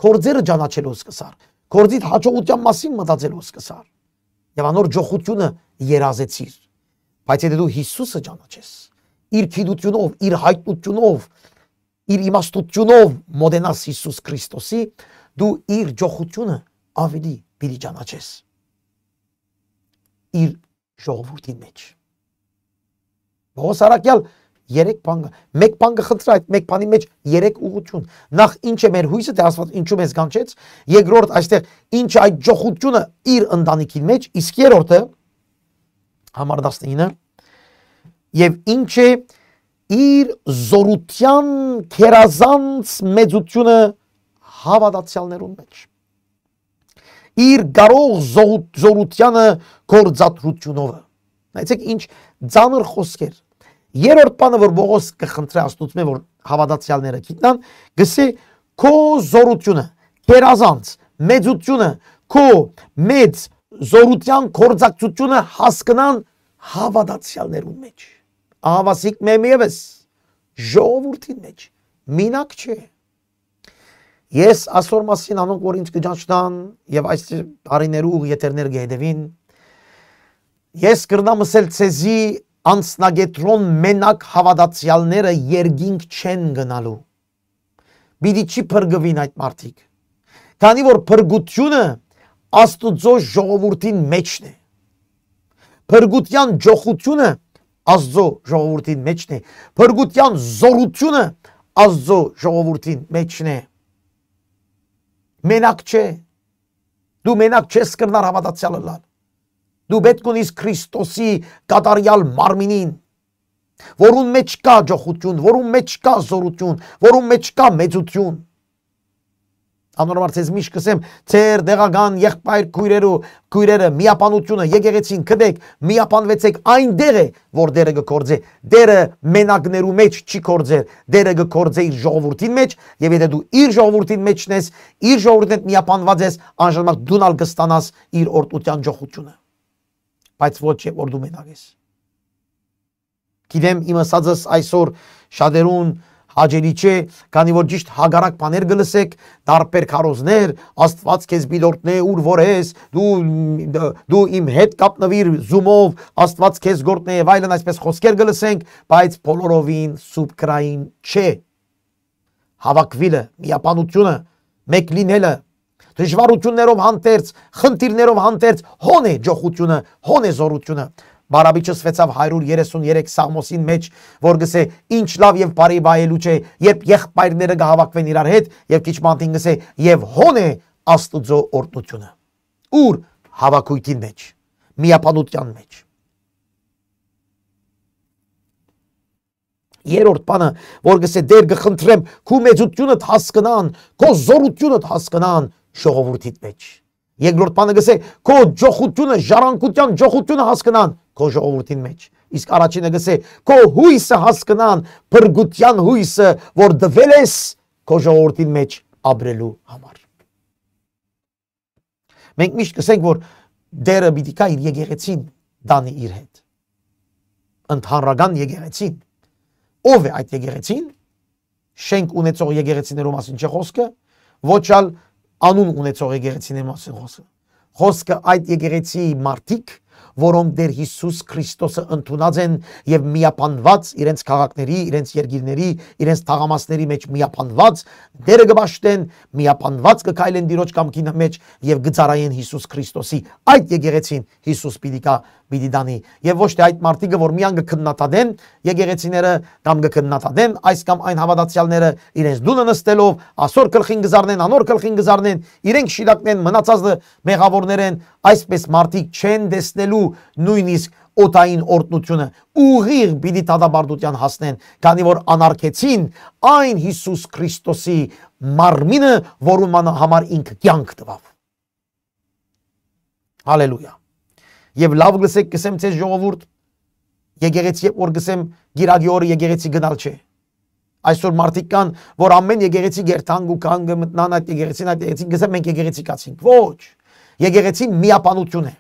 Speaker 1: Կորձերը ճանաչելու սկսար։ Կորձիդ հաջողության մասին մտածելու սկսար։ Եվ անոր ջոխությունը երազեցիր։ Բայց եթե դու Հիսուսը ճանաչես, իր քիդությունով, իր հայտնությունով, իր իմաստությունով մոդենաս Հիսուս Քրիստոսի, դու իր ջոխությունը ավելի պիտի ճանաչես իր ժողովրդի մեջ Պողոս Արաքյալ երեք բան մեկ բան կխնդրա այդ մեկ բանի մեջ երեք ուղություն նախ ինչ է մեր հույսը թե աստված ինչու մեզ կանչեց երկրորդ այստեղ ինչ այդ ճոխությունը իր ընտանիքի մեջ իսկ երրորդը համար 19 եւ ինչ է իր զորության քերազանց մեծությունը հավատացյալներուն մեջ իր գարող զորությանը կորձատրությունով նայեցեք ինչ ծանր խոսքեր Երորդ բանը, որ Պողոս կխնդրի Աստուծմե, որ հավատացյալները գիտնան, գսե քո զորությունը, դերազանց, մեծությունը, քո մեծ զորության կորձակցությունը հասկանան հավատացյալներուն մեջ։ Ահավասիկ մեմիևս ժողովրդին մեջ մինակ չէ։ Ես այսօր մասին անոնք որ ինձ կճանչնան եւ այս տարիներու եթերներ գեդեվին ես կրնամ ասել ցեզի անցնագետրոն մենակ հավատացյալները երգինք չեն գնալու։ Բիդի չի փրկվին այդ մարդիկ։ Քանի որ փրկությունը Աստուծո ժողովրդին մեջն է։ Փրկության ջոխությունը Աստծո ժողովրդին մեջն է։ Փրկության զորությունը Աստծո ժողովրդին մեջն է։ Մենակ չէ։ Դու մենակ չես կրնար հավատացյալը լալ։ Դու պետք ունիս Քրիստոսի կատարյալ մարմինին, որուն մեջ կա ջոխություն, որուն մեջ կա զորություն, որուն մեջ կա մեծություն։ Անորոշ ես միշտ կսեմ, ծեր դեղական եղբայր քույրերը, քույրերը միապանությունը եկեղեցին կդեք, միապանվեցեք այն դերը, որ դերը գործե։ Դերը մենակներու մեջ չի գործեր, դերը գործե իր ժողովրդին մեջ, եւ եթե դու իր ժողովրդին մեջն ես, իր ժողովրդին հետ միապանված ես, անժամանակ դունալ կստանաս իր օրտության ջոխությունը բայց ոչ է որ դու մենակ ես։ Գիտեմ իմ ասածս այսօր շատերուն հաջելի չէ, քանի որ ճիշտ հագարակ բաներ գլսեք, դարբեր քարոզներ, Աստված քեզ բիդորտնե ուր որ ես, դու դու իմ հետ կապնվիր զումով, Աստված քեզ գործնե եւ այլն այսպես խոսքեր գլսենք, բայց բոլորովին սուբկրային չէ։ Հավաքվիլը, միապանությունը, մեկ լինելը, Դժվարություններով հանդերձ, խնդիրներով հանդերձ հոն է ջոխությունը, հոն է զորությունը։ Բարաբիչը սվեցավ 133 սաղմոսին մեջ, որ գսե ինչ լավ եւ բարի բայելու չէ, երբ եղբայրները գահավակվեն իրար հետ եւ քիչ մանտին գսե եւ հոն է Աստուծո օրդությունը։ Ուր հավաքույթի մեջ, միապանության մեջ։ Երորդ բանը, որ գսե դեր գխնդրեմ, քու մեծությունդ հասկանան, քո զորությունդ հասկանան, ժողովրդիդ մեջ։ Երկրորդ բանը գսե քո ջոխությունը, ժառանգության ջոխությունը հասկանան քո ժողովրդին մեջ։ Իսկ առաջինը գսե քո հույսը հասկանան, բրգության հույսը, որ դվել ես քո ժողովրդին մեջ ապրելու համար։ Մենք միշտ գսենք, որ դերը պիտի կա իր եկեղեցին, դանի իր հետ։ Ընդհանրական եկեղեցին։ Ո՞վ է այդ եկեղեցին։ Շենք ունեցող եկեղեցիներով մասին չի խոսքը, ոչ այլ անուն ունեցող եկեղեցիների մասին խոսքը։ Խոսքը այդ եկեղեցիի մարդիկ, որոնք դեր Հիսուս Քրիստոսը ընդունած են եւ միապանված իրենց քաղաքների, իրենց երկիրների, իրենց թաղամասների մեջ միապանված, դերը գբաշտեն, միապանված կքայլեն դիրոջ կամքին մեջ եւ գծարային Հիսուս Քրիստոսի։ Այդ եկեղեցին Հիսուս պիտի կա պիտի դանի եւ ոչ թե այդ մարտիկը որ միան կքննադատեն եկեղեցիները կամ կքննադատեն այս կամ այն հավատացյալները իրենց դունը նստելով ասոր գլխին գզարնեն անոր գլխին գզարնեն իրենք շիրակնեն մնացածը մեղավորներ են այսպես մարտիկ չեն տեսնելու նույնիսկ օտային օրտնությունը ուղիղ պիտի դադաբարդության հասնեն քանի որ անարգեցին այն Հիսուս Քրիստոսի մարմինը որում համար ինքը կյանք տվավ հալելույա Եվ լավ գսեք, կսեմ ցես ժողովուրդ, եկեղեցի որ գսեմ գիրագի օրը եկեղեցի գնալ չէ։ Այսօր մարդիկ կան, որ ամեն եկեղեցի գերթանգ ու կանգ մտնան այդ եկեղեցին, այդ եկեղեցին գսեմ մենք եկեղեցիկացինք։ Ոչ։ Եկեղեցին միապանություն է։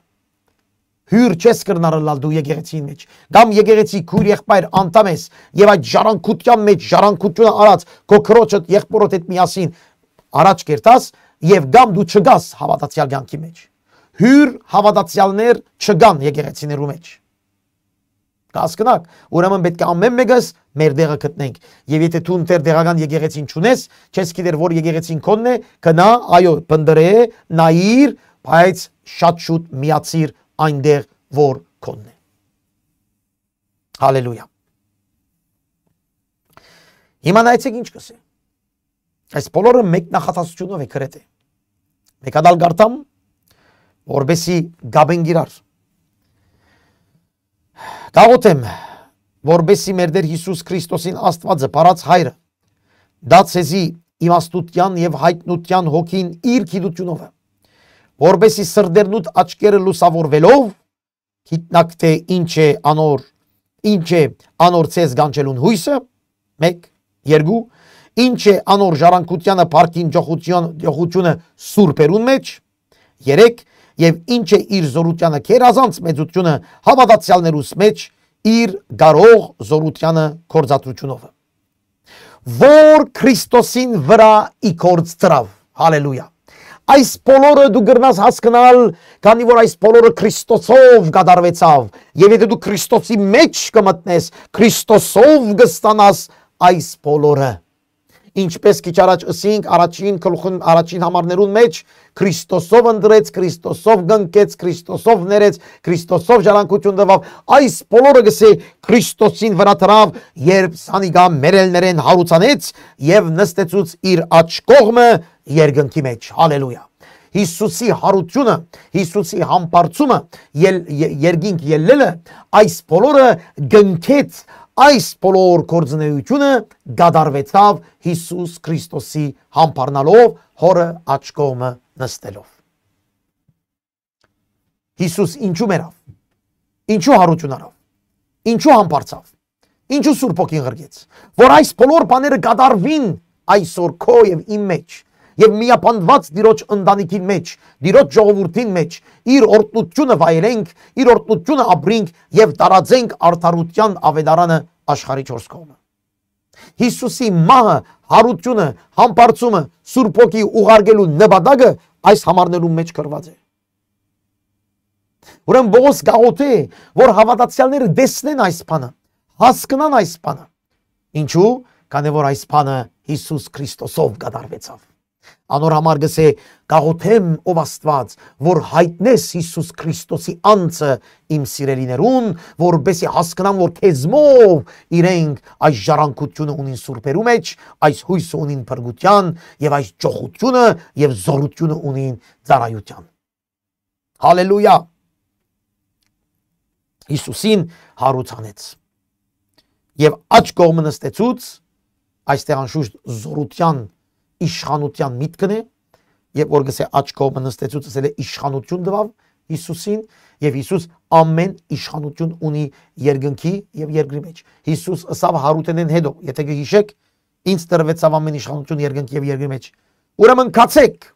Speaker 1: Հյուր չես կրնարելալ դու եկեղեցին մեջ։ Կամ եկեղեցի քուր եղբայր անտամ ես եւ այդ ժառանգության մեջ ժառանգությունը արած քո քրոջդ եղբորդ հետ միասին առաջ կերտաս եւ գամ դու չգաս հավատացյալ ցանկի մեջ հյուր հավատացյալներ չկան եկեղեցիներու մեջ։ Հասկանաք, ուրեմն պետք է ամեն մեկս մեր դեղը գտնենք։ Եվ եթե դու ընդ դեղական եկեղեցին չունես, չես գիտեր որ եկեղեցին քոնն է, գնա, այո, բնդրե, նայիր, բայց շատ շուտ միացիր այնտեղ, որ քոնն է։ Հալելույա։ Հիմա նայեցեք ինչ կսե։ Այս բոլորը մեկ նախատասությունով է գրեթե։ Մեկ հադալ գարտամ որբեսի գաբեն գիրար։ Գաղոթեմ, որբեսի մեր դեր Հիսուս Քրիստոսին Աստվածը բարած հայրը դա ցեզի իմաստության եւ հայտնության հոգին իր գիտությունով որբեսի սրդերնուտ աչքերը լուսավորվելով գիտնակ թե ինչ է անոր ինչ է անոր ցեզ գանչելուն հույսը 1 2 ինչ է անոր ժառանգությանը բարքին ջողություն ջողությունը սուրբերուն մեջ 3 եւ ինչ է իր զորությանը քերազանց մեծությունը հավատացյալներուս մեջ իր գարող զորությանը կորզատրությունով որ Քրիստոսին վրա իքորց ծրավ հալելույա այս բոլորը դու գրնաս հասկանալ քանի որ այս բոլորը Քրիստոսով գդարվեցավ եւ եթե դու Քրիստոսի մեջ կմտնես Քրիստոսով կստանաս այս բոլորը ինչպես քիչ առաջ ասինք, առաջին գլխին առաջին համարներուն մեջ Քրիստոսով ընդրեց, Քրիստոսով գնկեց, Քրիստոսով ներեց, Քրիստոսով ժառանգություն տվավ։ Այս բոլորը գսե Քրիստոսին վրա դրավ, երբ սանիգա մերելներեն հարուցանեց եւ նստեցուց իր աջ կողմը երկնքի մեջ։ Հալելույա։ Հիսուսի հարությունը, Հիսուսի համբարձումը, երգինք ելելը, այս բոլորը գնքեց Այս բոլոր գործնեությունը դադարվեցավ Հիսուս Քրիստոսի համբարնալով հորը աջ կողմը նստելով։ Հիսուս ինչու մեռավ։ Ինչու հարություն արավ։ Ինչու համբարձավ։ Ինչու Սուրբ Օքին ղրգեց, որ այս բոլոր բաները գադարվին այսօր քո եւ իմ մեջ եւ միապանդված Տիրոջ ընտանիքին մեջ, Տիրոջ ժողովրդին մեջ իր օրտնությունը վայելենք, իր օրտնությունը ապրենք եւ տարածենք արդարության ավետարանը աշխարհի 4 կողմը։ Հիսուսի մահը, հարությունը, համբարձումը Սուրբ ոգի ուղարկելու նպատակը այս համարներում մեջ կրված է։ Ուրեմն Բողոս գաղութի, որ հավատացյալները դեսնեն այս բանը, հասկնան այս բանը։ Ինչու՞, քանի որ այս բանը Հիսուս Քրիստոսով կատարվեցավ։ Անոր համար գսե կաղոթեմ ով Աստված, որ հայտնես Հիսուս Քրիստոսի անձը իմ սիրելիներուն, որբեսի հասկնան, որ քեզմով իրենք այս ժառանգությունը ունին սուրբերու մեջ, այս հույսը ունին փրկության եւ այս ճոխությունը եւ զորությունը ունին ծառայության։ Հալելույա։ Հիսուսին հարուցանեց։ Եվ աճ կողմը նստեցուց այստեղ անշուշտ զորության իշխանության միտքն է, եւ որ գսե աչ կողմը նստեցուց ասել է իշխանություն տվավ Հիսուսին եւ Հիսուս ամեն իշխանություն ունի երկնքի եւ երկրի մեջ։ Հիսուս ասավ Հարութենեն հետո, եթե գիշեք, ինձ տրվեցավ ամեն իշխանություն երկնք եւ երկրի մեջ։ Ուրեմն կացեք,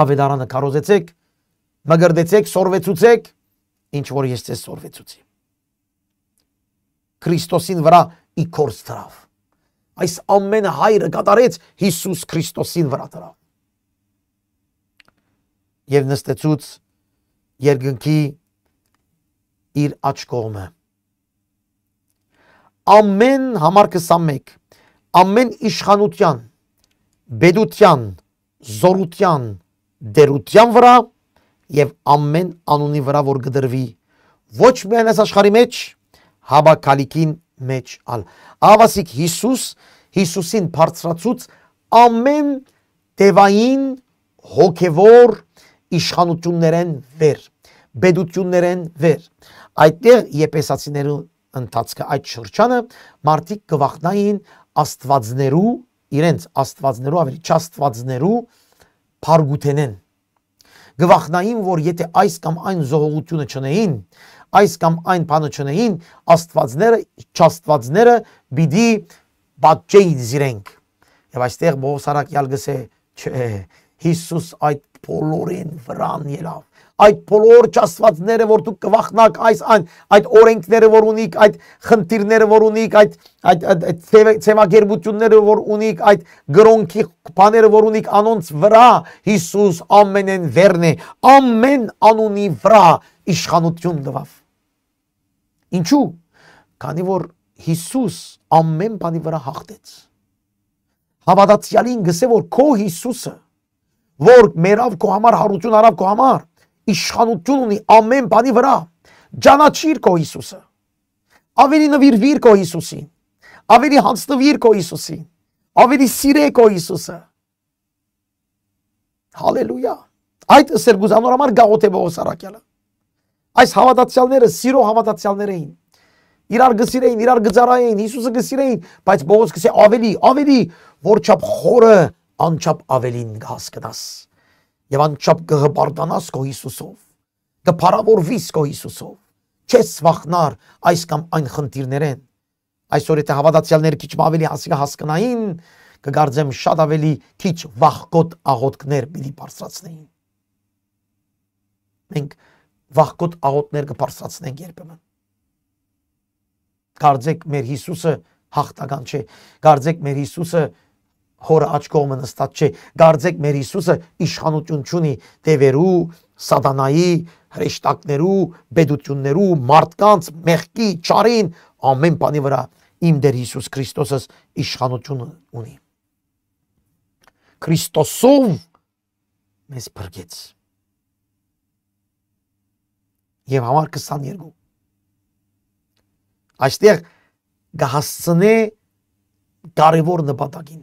Speaker 1: ավետարանը կարոզեցեք, մգրդեցեք, սորվեցուցեք, ինչ որ ես ձեզ սորվեցուցի։ Քրիստոսին վրա ի կորց դրավ այս ամենը հայրը կատարեց Հիսուս Քրիստոսին վրա դրա։ Եվ նստեցուց երկնքի իր աչ կողմը։ Ամեն համար 21 ամեն իշխանության, բեդության, զորության, դերության վրա եւ ամեն անունի վրա որ գդրվի ոչ միայն այս աշխարհի մեջ, հաբակալիքին մեջ ալ։ Ավասիկ Հիսուս, Հիսուսին բարձրացուց ամեն տևային հոգևոր իշխանություններեն վեր, բեդություններեն վեր։ Այդտեղ եպեսացիներու ընթացքը այդ շրջանը մարդիկ կվախնային աստվածներու, իրենց աստվածներու, ավելի չաստվածներու պարգութենեն գվախնային, որ եթե այս կամ այն զողողությունը չնեին, այս կամ այն բանը չնեին, աստվածները, չաստվածները պիտի բաճեին զիրենք։ Եվ այստեղ Բողոս Արաքյալ գսե, չէ, Հիսուս այդ բոլորին վրան ելավ այդ բոլոր ճասվածները, որ դուք կվախնակ այս այն այդ օրենքները, որ ունիք, այդ խնդիրները, որ ունիք, այդ այդ այդ ցեվագերբությունները, որ ունիք, այդ գրոնքի բաները, որ ունիք անոնց վրա, Հիսուս ամենեն վերն է, ամեն անունի վրա իշխանություն տվավ։ Ինչու՞։ Քանի որ Հիսուս ամեն բանի վրա հաղթեց։ Հավատացյալին գսե որ քո Հիսուսը որ մերավ քո համար հարություն արավ քո համար իշխանություն ունի ամեն բանի վրա։ Ճանաչիր քո Հիսուսը։ Ավելի նվիրվիր քո Հիսուսին։ Ավելի հանձնվիր քո Հիսուսին։ Ավելի սիրե քո Հիսուսը։ Հալելույա։ Այդ ըսեր գուզանոր համար Գաղոթե Պողոս Արաքյալը։ Այս հավատացյալները սիրո հավատացյալներ էին։ Իրար գսիրեին, իրար գծարային, Հիսուսը գսիրեին, բայց Պողոս գսե ավելի, ավելի, որչափ խորը, անչափ ավելին հասկնաս եւ անչափ կհպարտանաս քո Հիսուսով կփարավորվիս քո Հիսուսով չես վախնար այս կամ այն խնդիրներեն այսօր եթե հավատացյալները քիչ ավելի հասկանային կգարձեմ շատ ավելի քիչ վախկոտ աղոտքներ պիտի բարձրացնեին մենք վախկոտ աղոտներ կբարձրացնենք երբեմն կարծեք մեր Հիսուսը հաղթական չէ կարծեք մեր Հիսուսը հորը աչ կողմը նստած չէ։ Գարձեք մեր Հիսուսը իշխանություն ունի տևերու, սատանայի, հրեշտակներու, բեդություններու, մարդկանց, մեղքի, ճարին, ամեն բանի վրա իմ դեր Հիսուս Քրիստոսս իշխանություն ունի։ Քրիստոսով մեզ բրգեց։ Եվ համար 22 այստեղ գահացնե կարևոր նպատակին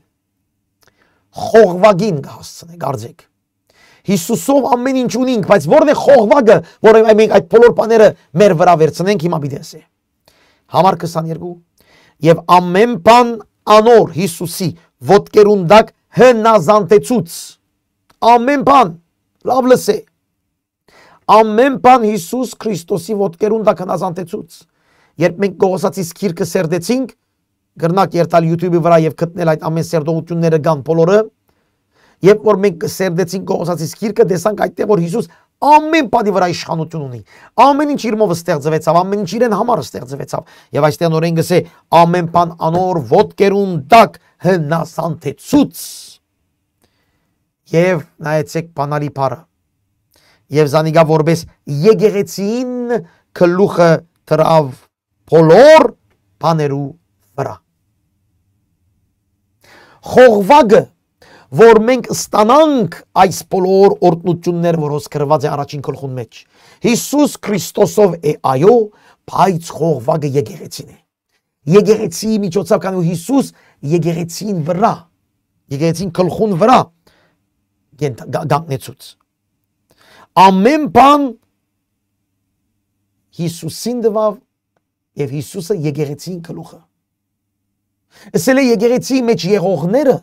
Speaker 1: խողվագին կհասցնե, գարձեք։ Հիսուսով ամեն ինչ ունենք, բայց որն է խողվագը, որ մենք այդ բոլոր բաները մեր վրա վերցնենք, հիմա պիտես է։ Համար 22 եւ ամեն բան անոր Հիսուսի ոտկերունդակ հնազանդեցուց։ Ամեն բան, լավ լսե։ Ամեն բան Հիսուս Քրիստոսի ոտկերունդակ հնազանդեցուց։ Երբ մենք Գողոսացի սկիրքը սերդեցինք, գրնակ երթալ YouTube-ի վրա եւ գտնել այդ ամեն սերտողությունները կան բոլորը։ Երբ որ մենք սերդեցին Կողոսացիս գիրքը, տեսանք այդտեղ որ Հիսուս ամեն բանի վրա իշխանություն ունի։ Ամեն ինչ իր մովը ստեղծվեցավ, ամեն ինչ իրեն համարը ստեղծվեցավ։ Եվ այստեղ նորեն գսե ամեն բան անոր ոդկերուն տակ հնասանթեցուց։ Եվ նայեցեք բանալի բառը։ Եվ Զանիգա որպես եգեգեցին քլուխը տրավ բոլոր բաներու խողվագը, որ մենք ստանանք այս բոլոր օրտնություններ, որոնց գրված է առաջին գլխուն մեջ։ Հիսուս Քրիստոսով է այո, բայց խողվագը եկեղեցին է։ Եկեղեցի միջոցով կան ու Հիսուս եկեղեցին վրա, եկեղեցին գլխուն վրա գտնեցուց։ Ամեն բան Հիսուսին դվավ եւ Հիսուսը եկեղեցին գլուխը։ Ասել է եկեղեցի մեջ եղողները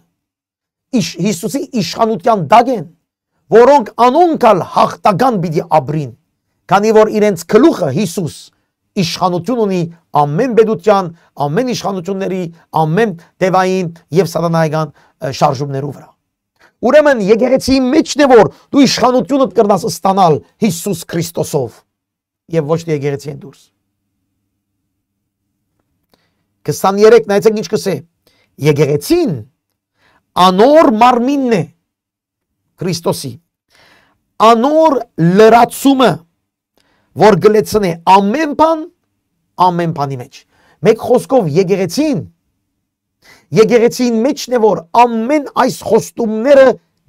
Speaker 1: իշ, Հիսուսի իշխանության դակ են, որոնք անուն կալ հաղթական պիտի ապրին, քանի որ իրենց քլուխը Հիսուս իշխանություն ունի ամեն բեդության, ամեն իշխանությունների, ամեն տևային եւ սատանայական շարժումներով վրա։ Ուրեմն եկեղեցիի մեջն է որ դու իշխանությունդ կրնաս ստանալ Հիսուս Քրիստոսով եւ ոչ թե եկեղեցի են դուրս։ 23 նայեցեք ինչ կսե։ Եկեղեցին անոր մարմինն է Քրիստոսի։ Անոր լրացումը, որ գլեցնե ամեն բան ամեն բանի մեջ։ Մեկ խոսքով եկեղեցին եկեղեցին մեջն է որ ամեն այս խոստումները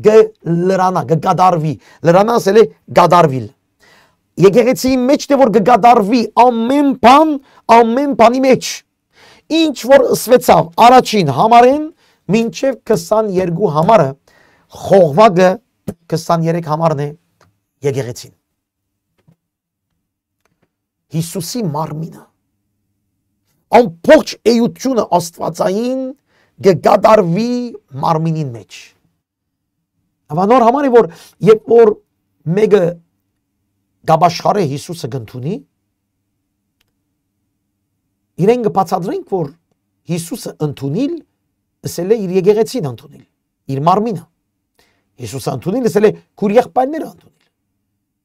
Speaker 1: գլրանա, գկադարվի։ Լրանա ասել է գադարվիլ։ Եկեղեցին մեջն է որ գկադարվի ամեն բան ամեն բանի մեջ ինչ որ սվեցավ առաջին համարին մինչև 22 համարը խողվագը 23 համարն է եկեղեցին Հիսուսի մարմինը ամբողջ էությունը աստվածային գդարվի մարմինին մեջ հավանոր համարի որ երբ որ մեկը գաբաշխարը Հիսուսը գտնունի իրեն կբացատրենք, որ Հիսուսը ընդունիլ ասել է իր եկեղեցին ընդունիլ, իր մարմինը։ Հիսուսը ընդունիլ ասել է քուր եղբայրները ընդունիլ։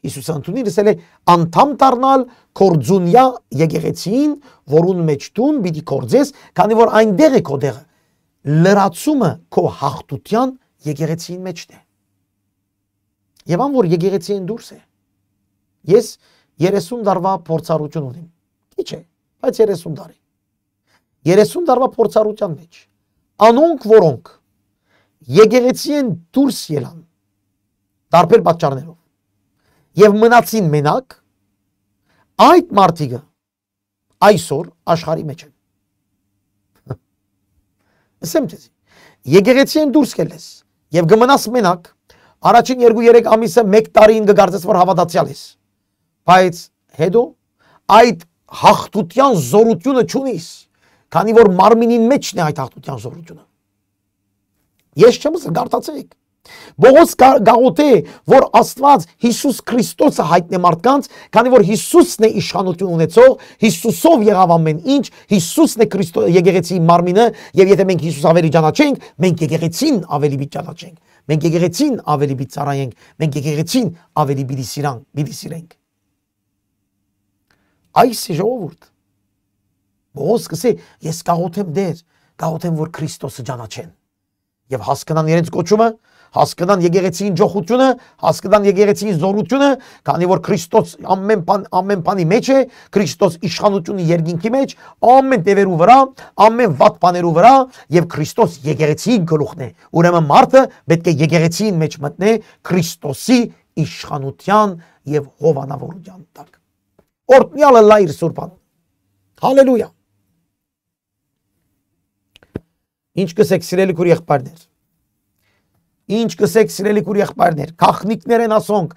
Speaker 1: Հիսուսը ընդունիլ ասել է անդամ դառնալ կորձունյա եկեղեցին, որուն մեջ տուն պիտի կորձես, քանի որ այնտեղ է քո դեղը։ Լրացումը քո հաղթության եկեղեցին մեջն է։ Եվ ան որ եկեղեցին դուրս է։ Ես 30 տարվա փորձառություն ունիմ։ Քիչ է, բայց 30 տարի 30 տարվա փորձառության մեջ անոնք որոնք եկեղեցի են դուրս ելան տարբեր պատճառներով եւ մնացին մենակ այդ մարդիկը այսօր աշխարի մեջ են ասեմ քեզ եկեղեցի են դուրս գելես եւ գմնաս մենակ առաջին 2-3 ամիսը 1 տարին կգարձես որ հավատացյալ ես բայց հետո այդ հաղթության զորությունը չունիս, քանի որ մարմինին մեջն է այդ հաղթության զորությունը։ Ես չեմ զգարտացեք։ Բողոս գաղութե, որ Աստված Հիսուս Քրիստոսը հայտնե մարդկանց, քանի որ Հիսուսն է իշխանություն ունեցող, Հիսուսով եղավ ամեն ինչ, Հիսուսն է Քրիստո եկեղեցի մարմինը, եւ եթե մենք Հիսուս ավելի ճանաչենք, մենք եկեղեցին ավելի մի ճանաչենք։ Մենք եկեղեցին ավելի մի ծառայենք, մենք եկեղեցին ավելի մի սիրան, մի սիրենք այս ժողովուրդ Բողոս սկսի ես կաղոթեմ դեր կաղոթեմ որ Քրիստոսը ճանաչեն եւ հասկանան իրենց կոչումը հասկանան եկեղեցին ջոխությունը, հասկանան եկեղեցին զորությունը, քանի որ Քրիստոս ամեն բան ամեն բանի մեջ է, Քրիստոս իշխանությունը երկինքի մեջ, ամեն տևերու վրա, ամեն ված բաներու վրա եւ Քրիստոս եկեղեցի գլուխն է։ Ուրեմն մարդը պետք է եկեղեցին մեջ մտնե Քրիստոսի իշխանության եւ հովանավորության տակ։ Օրտնյալը լա իր Սուրբան։ Հալելույա։ Ինչ կսեք սիրելի քուր եղբայրներ։ Ինչ կսեք սիրելի քուր եղբայրներ։ Խախնիկներ են ասոնք,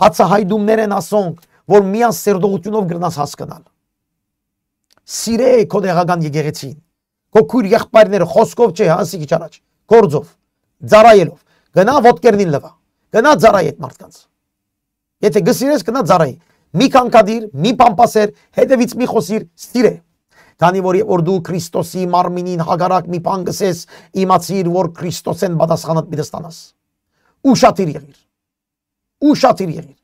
Speaker 1: բացահայտումներ են ասոնք, որ միան սերդողությունով գրնաս հասկանալ։ Սիրե քո դեղական եկեղեցին։ Քո քուր եղբայրները խոսքով չէ, հասիկ իջ առաջ, գործով, ծարայելով։ Գնա ոդկերնին լվա։ Գնա ծարայ այդ մարդկանց։ Եթե գսիրես գնա ծարայի մի քանքադիր, մի պամպասեր, հետևից մի խոսիր, ստիրե։ Քանի որ որ դու Քրիստոսի մարմինին հագարակ մի բան գսես, իմացիր, որ Քրիստոսեն պատասխանը պիտի ստանաս։ Ուշադիր եղիր։ Ուշադիր եղիր։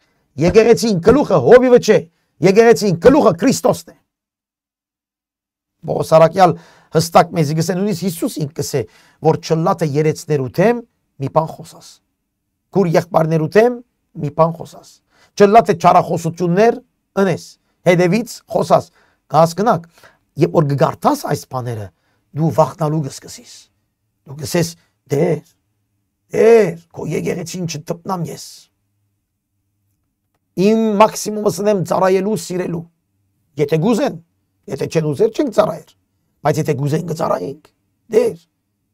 Speaker 1: Եկեղեցին գլուխը հովիվը չէ, եկեղեցին գլուխը Քրիստոսն է։ Բողոսարակյալ հստակ մեզի գսեն ունիս Հիսուս ինքս է, որ չլլատը երեցներութեմ մի բան խոսաս։ Գուր եղբարներութեմ մի բան խոսաս չլլաց է չարախոսություններ ընես, հետևից խոսաս, կհասկնակ, երբ որ գգարդաս այս բաները, դու վախնալու գսկսիս, դու գսես դեր, դեր, քո եգեղեցին չտպնամ ես, իմ մակսիմումը սնեմ ծարայելու, սիրելու, եթե գուզեն, եթե չեն ուզեր չենք ծարայեր, բայց եթե գուզեն կծարայենք, դեր,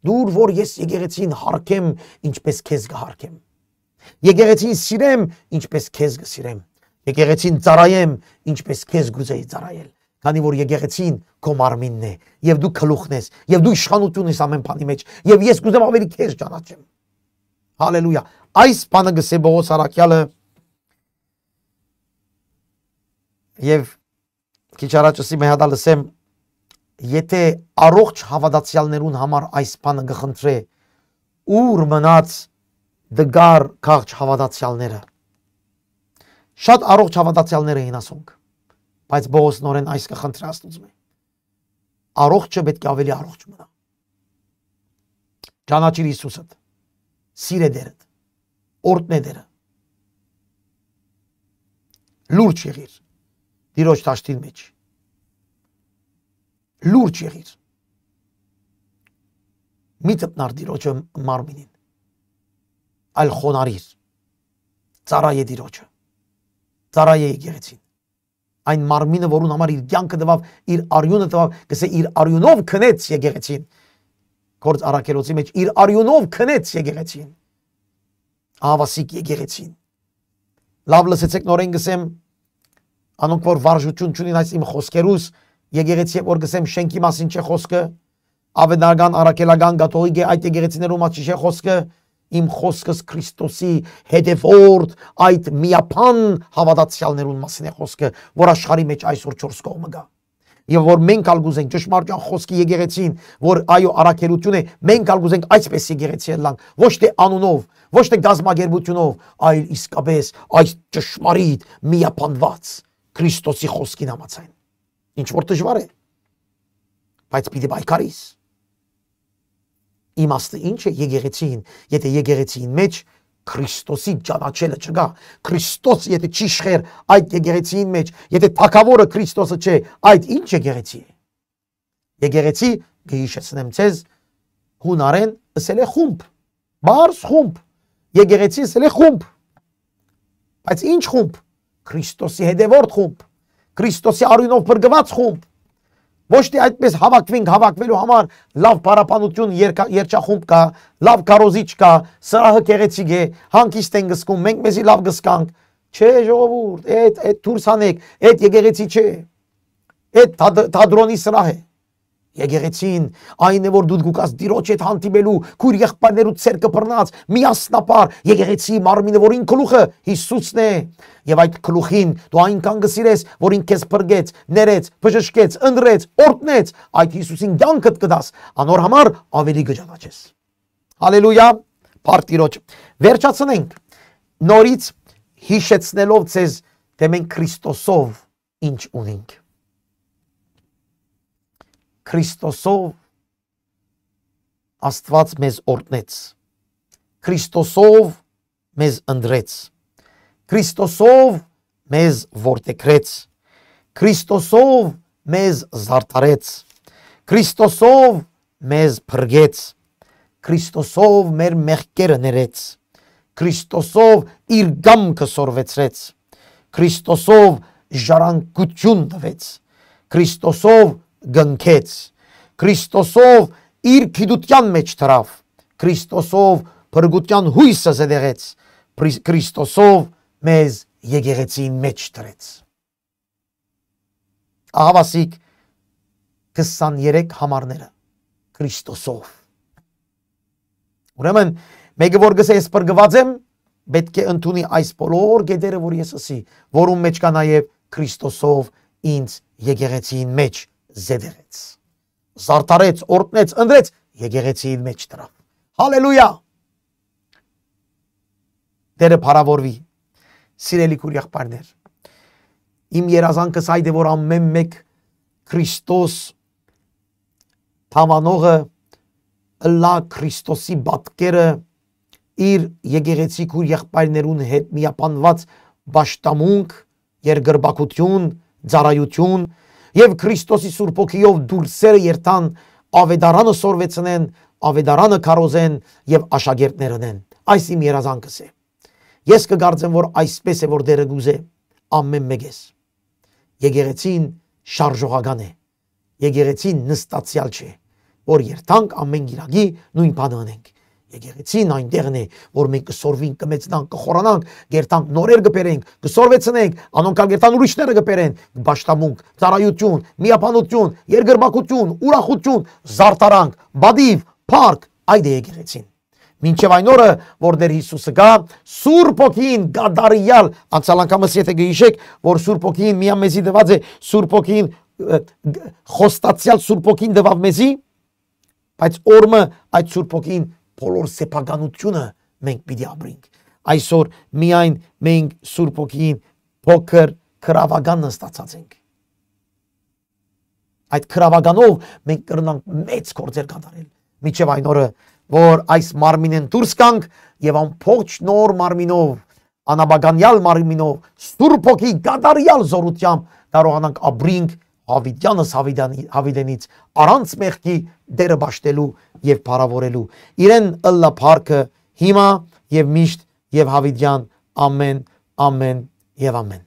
Speaker 1: դուր, որ ես եգեղեցին հարկեմ, ինչպես կեզ գհարկեմ, Եկեղեցին սիրեմ, ինչպես քեզ կսիրեմ։ Եկեղեցին ծառայեմ, ինչպես քեզ գուզեի ծառայել։ Քանի որ եկեղեցին քո մարմինն է, եւ դու քլուխն ես, եւ դու իշխանություն ես ամեն բանի մեջ, եւ ես գուզեմ ավելի քեզ ճանաչեմ։ Հալելույա։ Այս բանը գսե Բողոս Արաքյալը եւ քիչ առաջ ասի մեհադա լսեմ, եթե առողջ հավատացյալներուն համար այս բանը գխնդրե, ուր մնաց դգար քաղճ հավատացյալները։ Շատ առողջ հավատացյալներ էին ասոնք, բայց Բողոսնորեն այս կխնդրի Աստծուն։ Առողջը պետք է ավելի առողջ մնա։ Ճանաչիր Հիսուսը։ Սիրե դերը։ Օրտնե դերը։ Լուրջ եղիր Տիրոջ ճաշտին մեջ։ Լուրջ եղիր։ Մի տնար Տիրոջը մարմինին այլ խոնարիր։ Ծարայե Տիրոջը։ Ծարայե Գեղեցին։ Այն մարմինը, որուն համար իր կյանքը տվավ, իր արյունը տվավ, գսե իր արյունով քնեց Եկեղեցին։ Գործ առաքելոցի մեջ իր արյունով քնեց Եկեղեցին։ Ավասիկ Եկեղեցին։ Լավ լսեցեք նորեն գսեմ անոնք որ վարժություն չունին այս իմ խոսքերուս Եկեղեցի որ գսեմ շենքի մասին չէ խոսքը ավետարան առաքելական գաթողիկ է այդ Եկեղեցիներում աչի չէ խոսքը իմ խոսքս Քրիստոսի հետևորդ այդ միապան հավատացյալներուն մասին է խոսքը, որ աշխարի մեջ այսօր 4 կողմը կա։ Եվ որ մենք ալ գուզենք ճշմարտ ջան խոսքի եկեղեցին, որ այո առաքելություն է, մենք ալ գուզենք այսպես եկեղեցի ելնանք, ոչ թե անունով, ոչ թե գազմագերբությունով, այլ իսկապես այս ճշմարիտ միապանված Քրիստոսի խոսքին համաձայն։ Ինչ որ դժվար է, բայց պիտի բայկարիս իմաստը ինչ է եկեղեցին, եթե եկեղեցին մեջ Քրիստոսի ճանաչելը չկա, Քրիստոս եթե չի շխեր այդ եկեղեցին մեջ, եթե թակավորը Քրիստոսը չէ, այդ ինչ եկեղեցի է։ Եկեղեցի գիշեցնեմ ցեզ հունարեն ասել է խումբ, բարձ խումբ, եկեղեցին ասել է խումբ։ Բայց ինչ խումբ։ Քրիստոսի հետևորդ խումբ, Քրիստոսի արյունով բրգված խումբ, Ոչ թե այդպես հավաքվենք հավաքվելու համար լավ պարապանություն երջախումբ կա, լավ կարոզիչ կա, սրահը կեղեցիկ է, հանկիստ են գսկում, մենք մեզի լավ գսկանք։ Չէ, ժողովուրդ, այդ այդ թուրս անեք, այդ եկեղեցի չէ։ Այդ թադրոնի սրահ է։ թա, թա, թա, թա, թա, թա, թա, թա, Եկեղեցին այն է որ դու դուկաս ծիրոջ հետ հանդիպելու քուր եղբայրներու ցերկը բռնած միասնապար եկեղեցի մարմինը որին գլուխը Հիսուսն է եւ այդ գլուխին դու այն կանգսիրես որին քեզ բրգեց ներեց բժշկեց ընդրեց օրտնեց այդ Հիսուսին ցանկդ կդաս անոր համար ավելի գճանաչես հալելույա բարտիրոջ վերջացնենք նորից հիշեցնելով ցեզ թե դե մենք Քրիստոսով ինչ ունենք Քրիստոսով Աստված մեզ օրտնեց։ Քրիստոսով մեզ ընդրեց։ Քրիստոսով մեզ ворտեկրեց։ Քրիստոսով մեզ զարդարեց։ Քրիստոսով մեզ փրկեց։ Քրիստոսով մեր մեղքերը ներեց։ Քրիստոսով իր գամքը սորվեցրեց։ Քրիստոսով ժառանգություն տվեց։ Քրիստոսով գնքեց Քրիստոսով իր քիդության մեջ թրավ Քրիստոսով փրկության հույսը զեղեց Քրիստոսով մեզ եկեղեցին մեջ դրեց Ահավասիկ 23 համարները Քրիստոսով Ուրեմն մեկը որ գսե ես բրգված եմ պետք է ընդունի այս բոլոր գեդերը որ ես ասի որում մեջ կա նաև Քրիստոսով ինձ եկեղեցին մեջ զևեղեց, զարտարեց, օրտնեց, ընդրեց եկեղեցիի մեջ դրավ։ Հալելույա։ Տերը փառավորվի։ Սիրելի քուր եղբայրներ, իմ երազանքս այդ դե, է որ ամեն մեկ Քրիստոս թամանողը լա Քրիստոսի բապկերը իր եկեղեցիկ ու եղբայրներուն հետ միապանված բաշտամունք, երգրբակություն, ծառայություն, եւ Քրիստոսի Սուրբ ոգիով դուրսերը երթան ավետարանը սորվեցնեն, ավետարանը քարոզեն եւ աշակերտներն են։ Այս իմ երազանքս է։ Ես կգարձեմ, որ այսպես է որ դերը գուզե ամեն մեկես։ Եկեղեցին շարժողական է։ Եկեղեցին նստացիալ չէ, որ երթանք ամեն գիրագի նույն բանը անենք։ Եկեղեցին այնտեղն է, որ մենք կսորվին, կմեծնանք, կխորանանք, գերտանք, նորեր կբերենք, կսորվեցնենք, անոնքագերտան ուրիշները կբերեն, բաշտամունք, ծառայություն, միապանություն, երկրբակություն, ուրախություն, զարտարանք, բադիվ, փառք, այդ է եկեղեցին։ Մինչև այն օրը, որ Տեր Հիսուսը գա, Սուրբ Օքին գադարիալ, անցյալ անգամս եթե գիշեք, որ Սուրբ Օքին միամեզի դված է, Սուրբ Օքին խոստացյալ Սուրբ Օքին դվավ մեզի, բայց օրը այդ Սուրբ Օքին բոլոր սեփականությունը մենք պիտի ապրենք։ Այսօր միայն մենք Սուրբ ոգին փոքր քրավական նստացած ենք։ Այդ քրավականով մենք կրնանք մեծ գործեր կատարել։ Միջև այն օրը, որ այս մարմինեն դուրս կանք եւ ամփոփ նոր մարմինով, անաբագանյալ մարմինով, Սուրբ ոգի գադարյալ զորությամբ կարողանանք ապրենք Հավիդյանս Հավիդյանի Հավիդենից առանց մեղքի դերը ճաշտելու եւ փառավորելու։ Իրեն ըլլա парքը հիմա եւ միշտ եւ Հավիդյան ամեն ամեն եւ ամեն։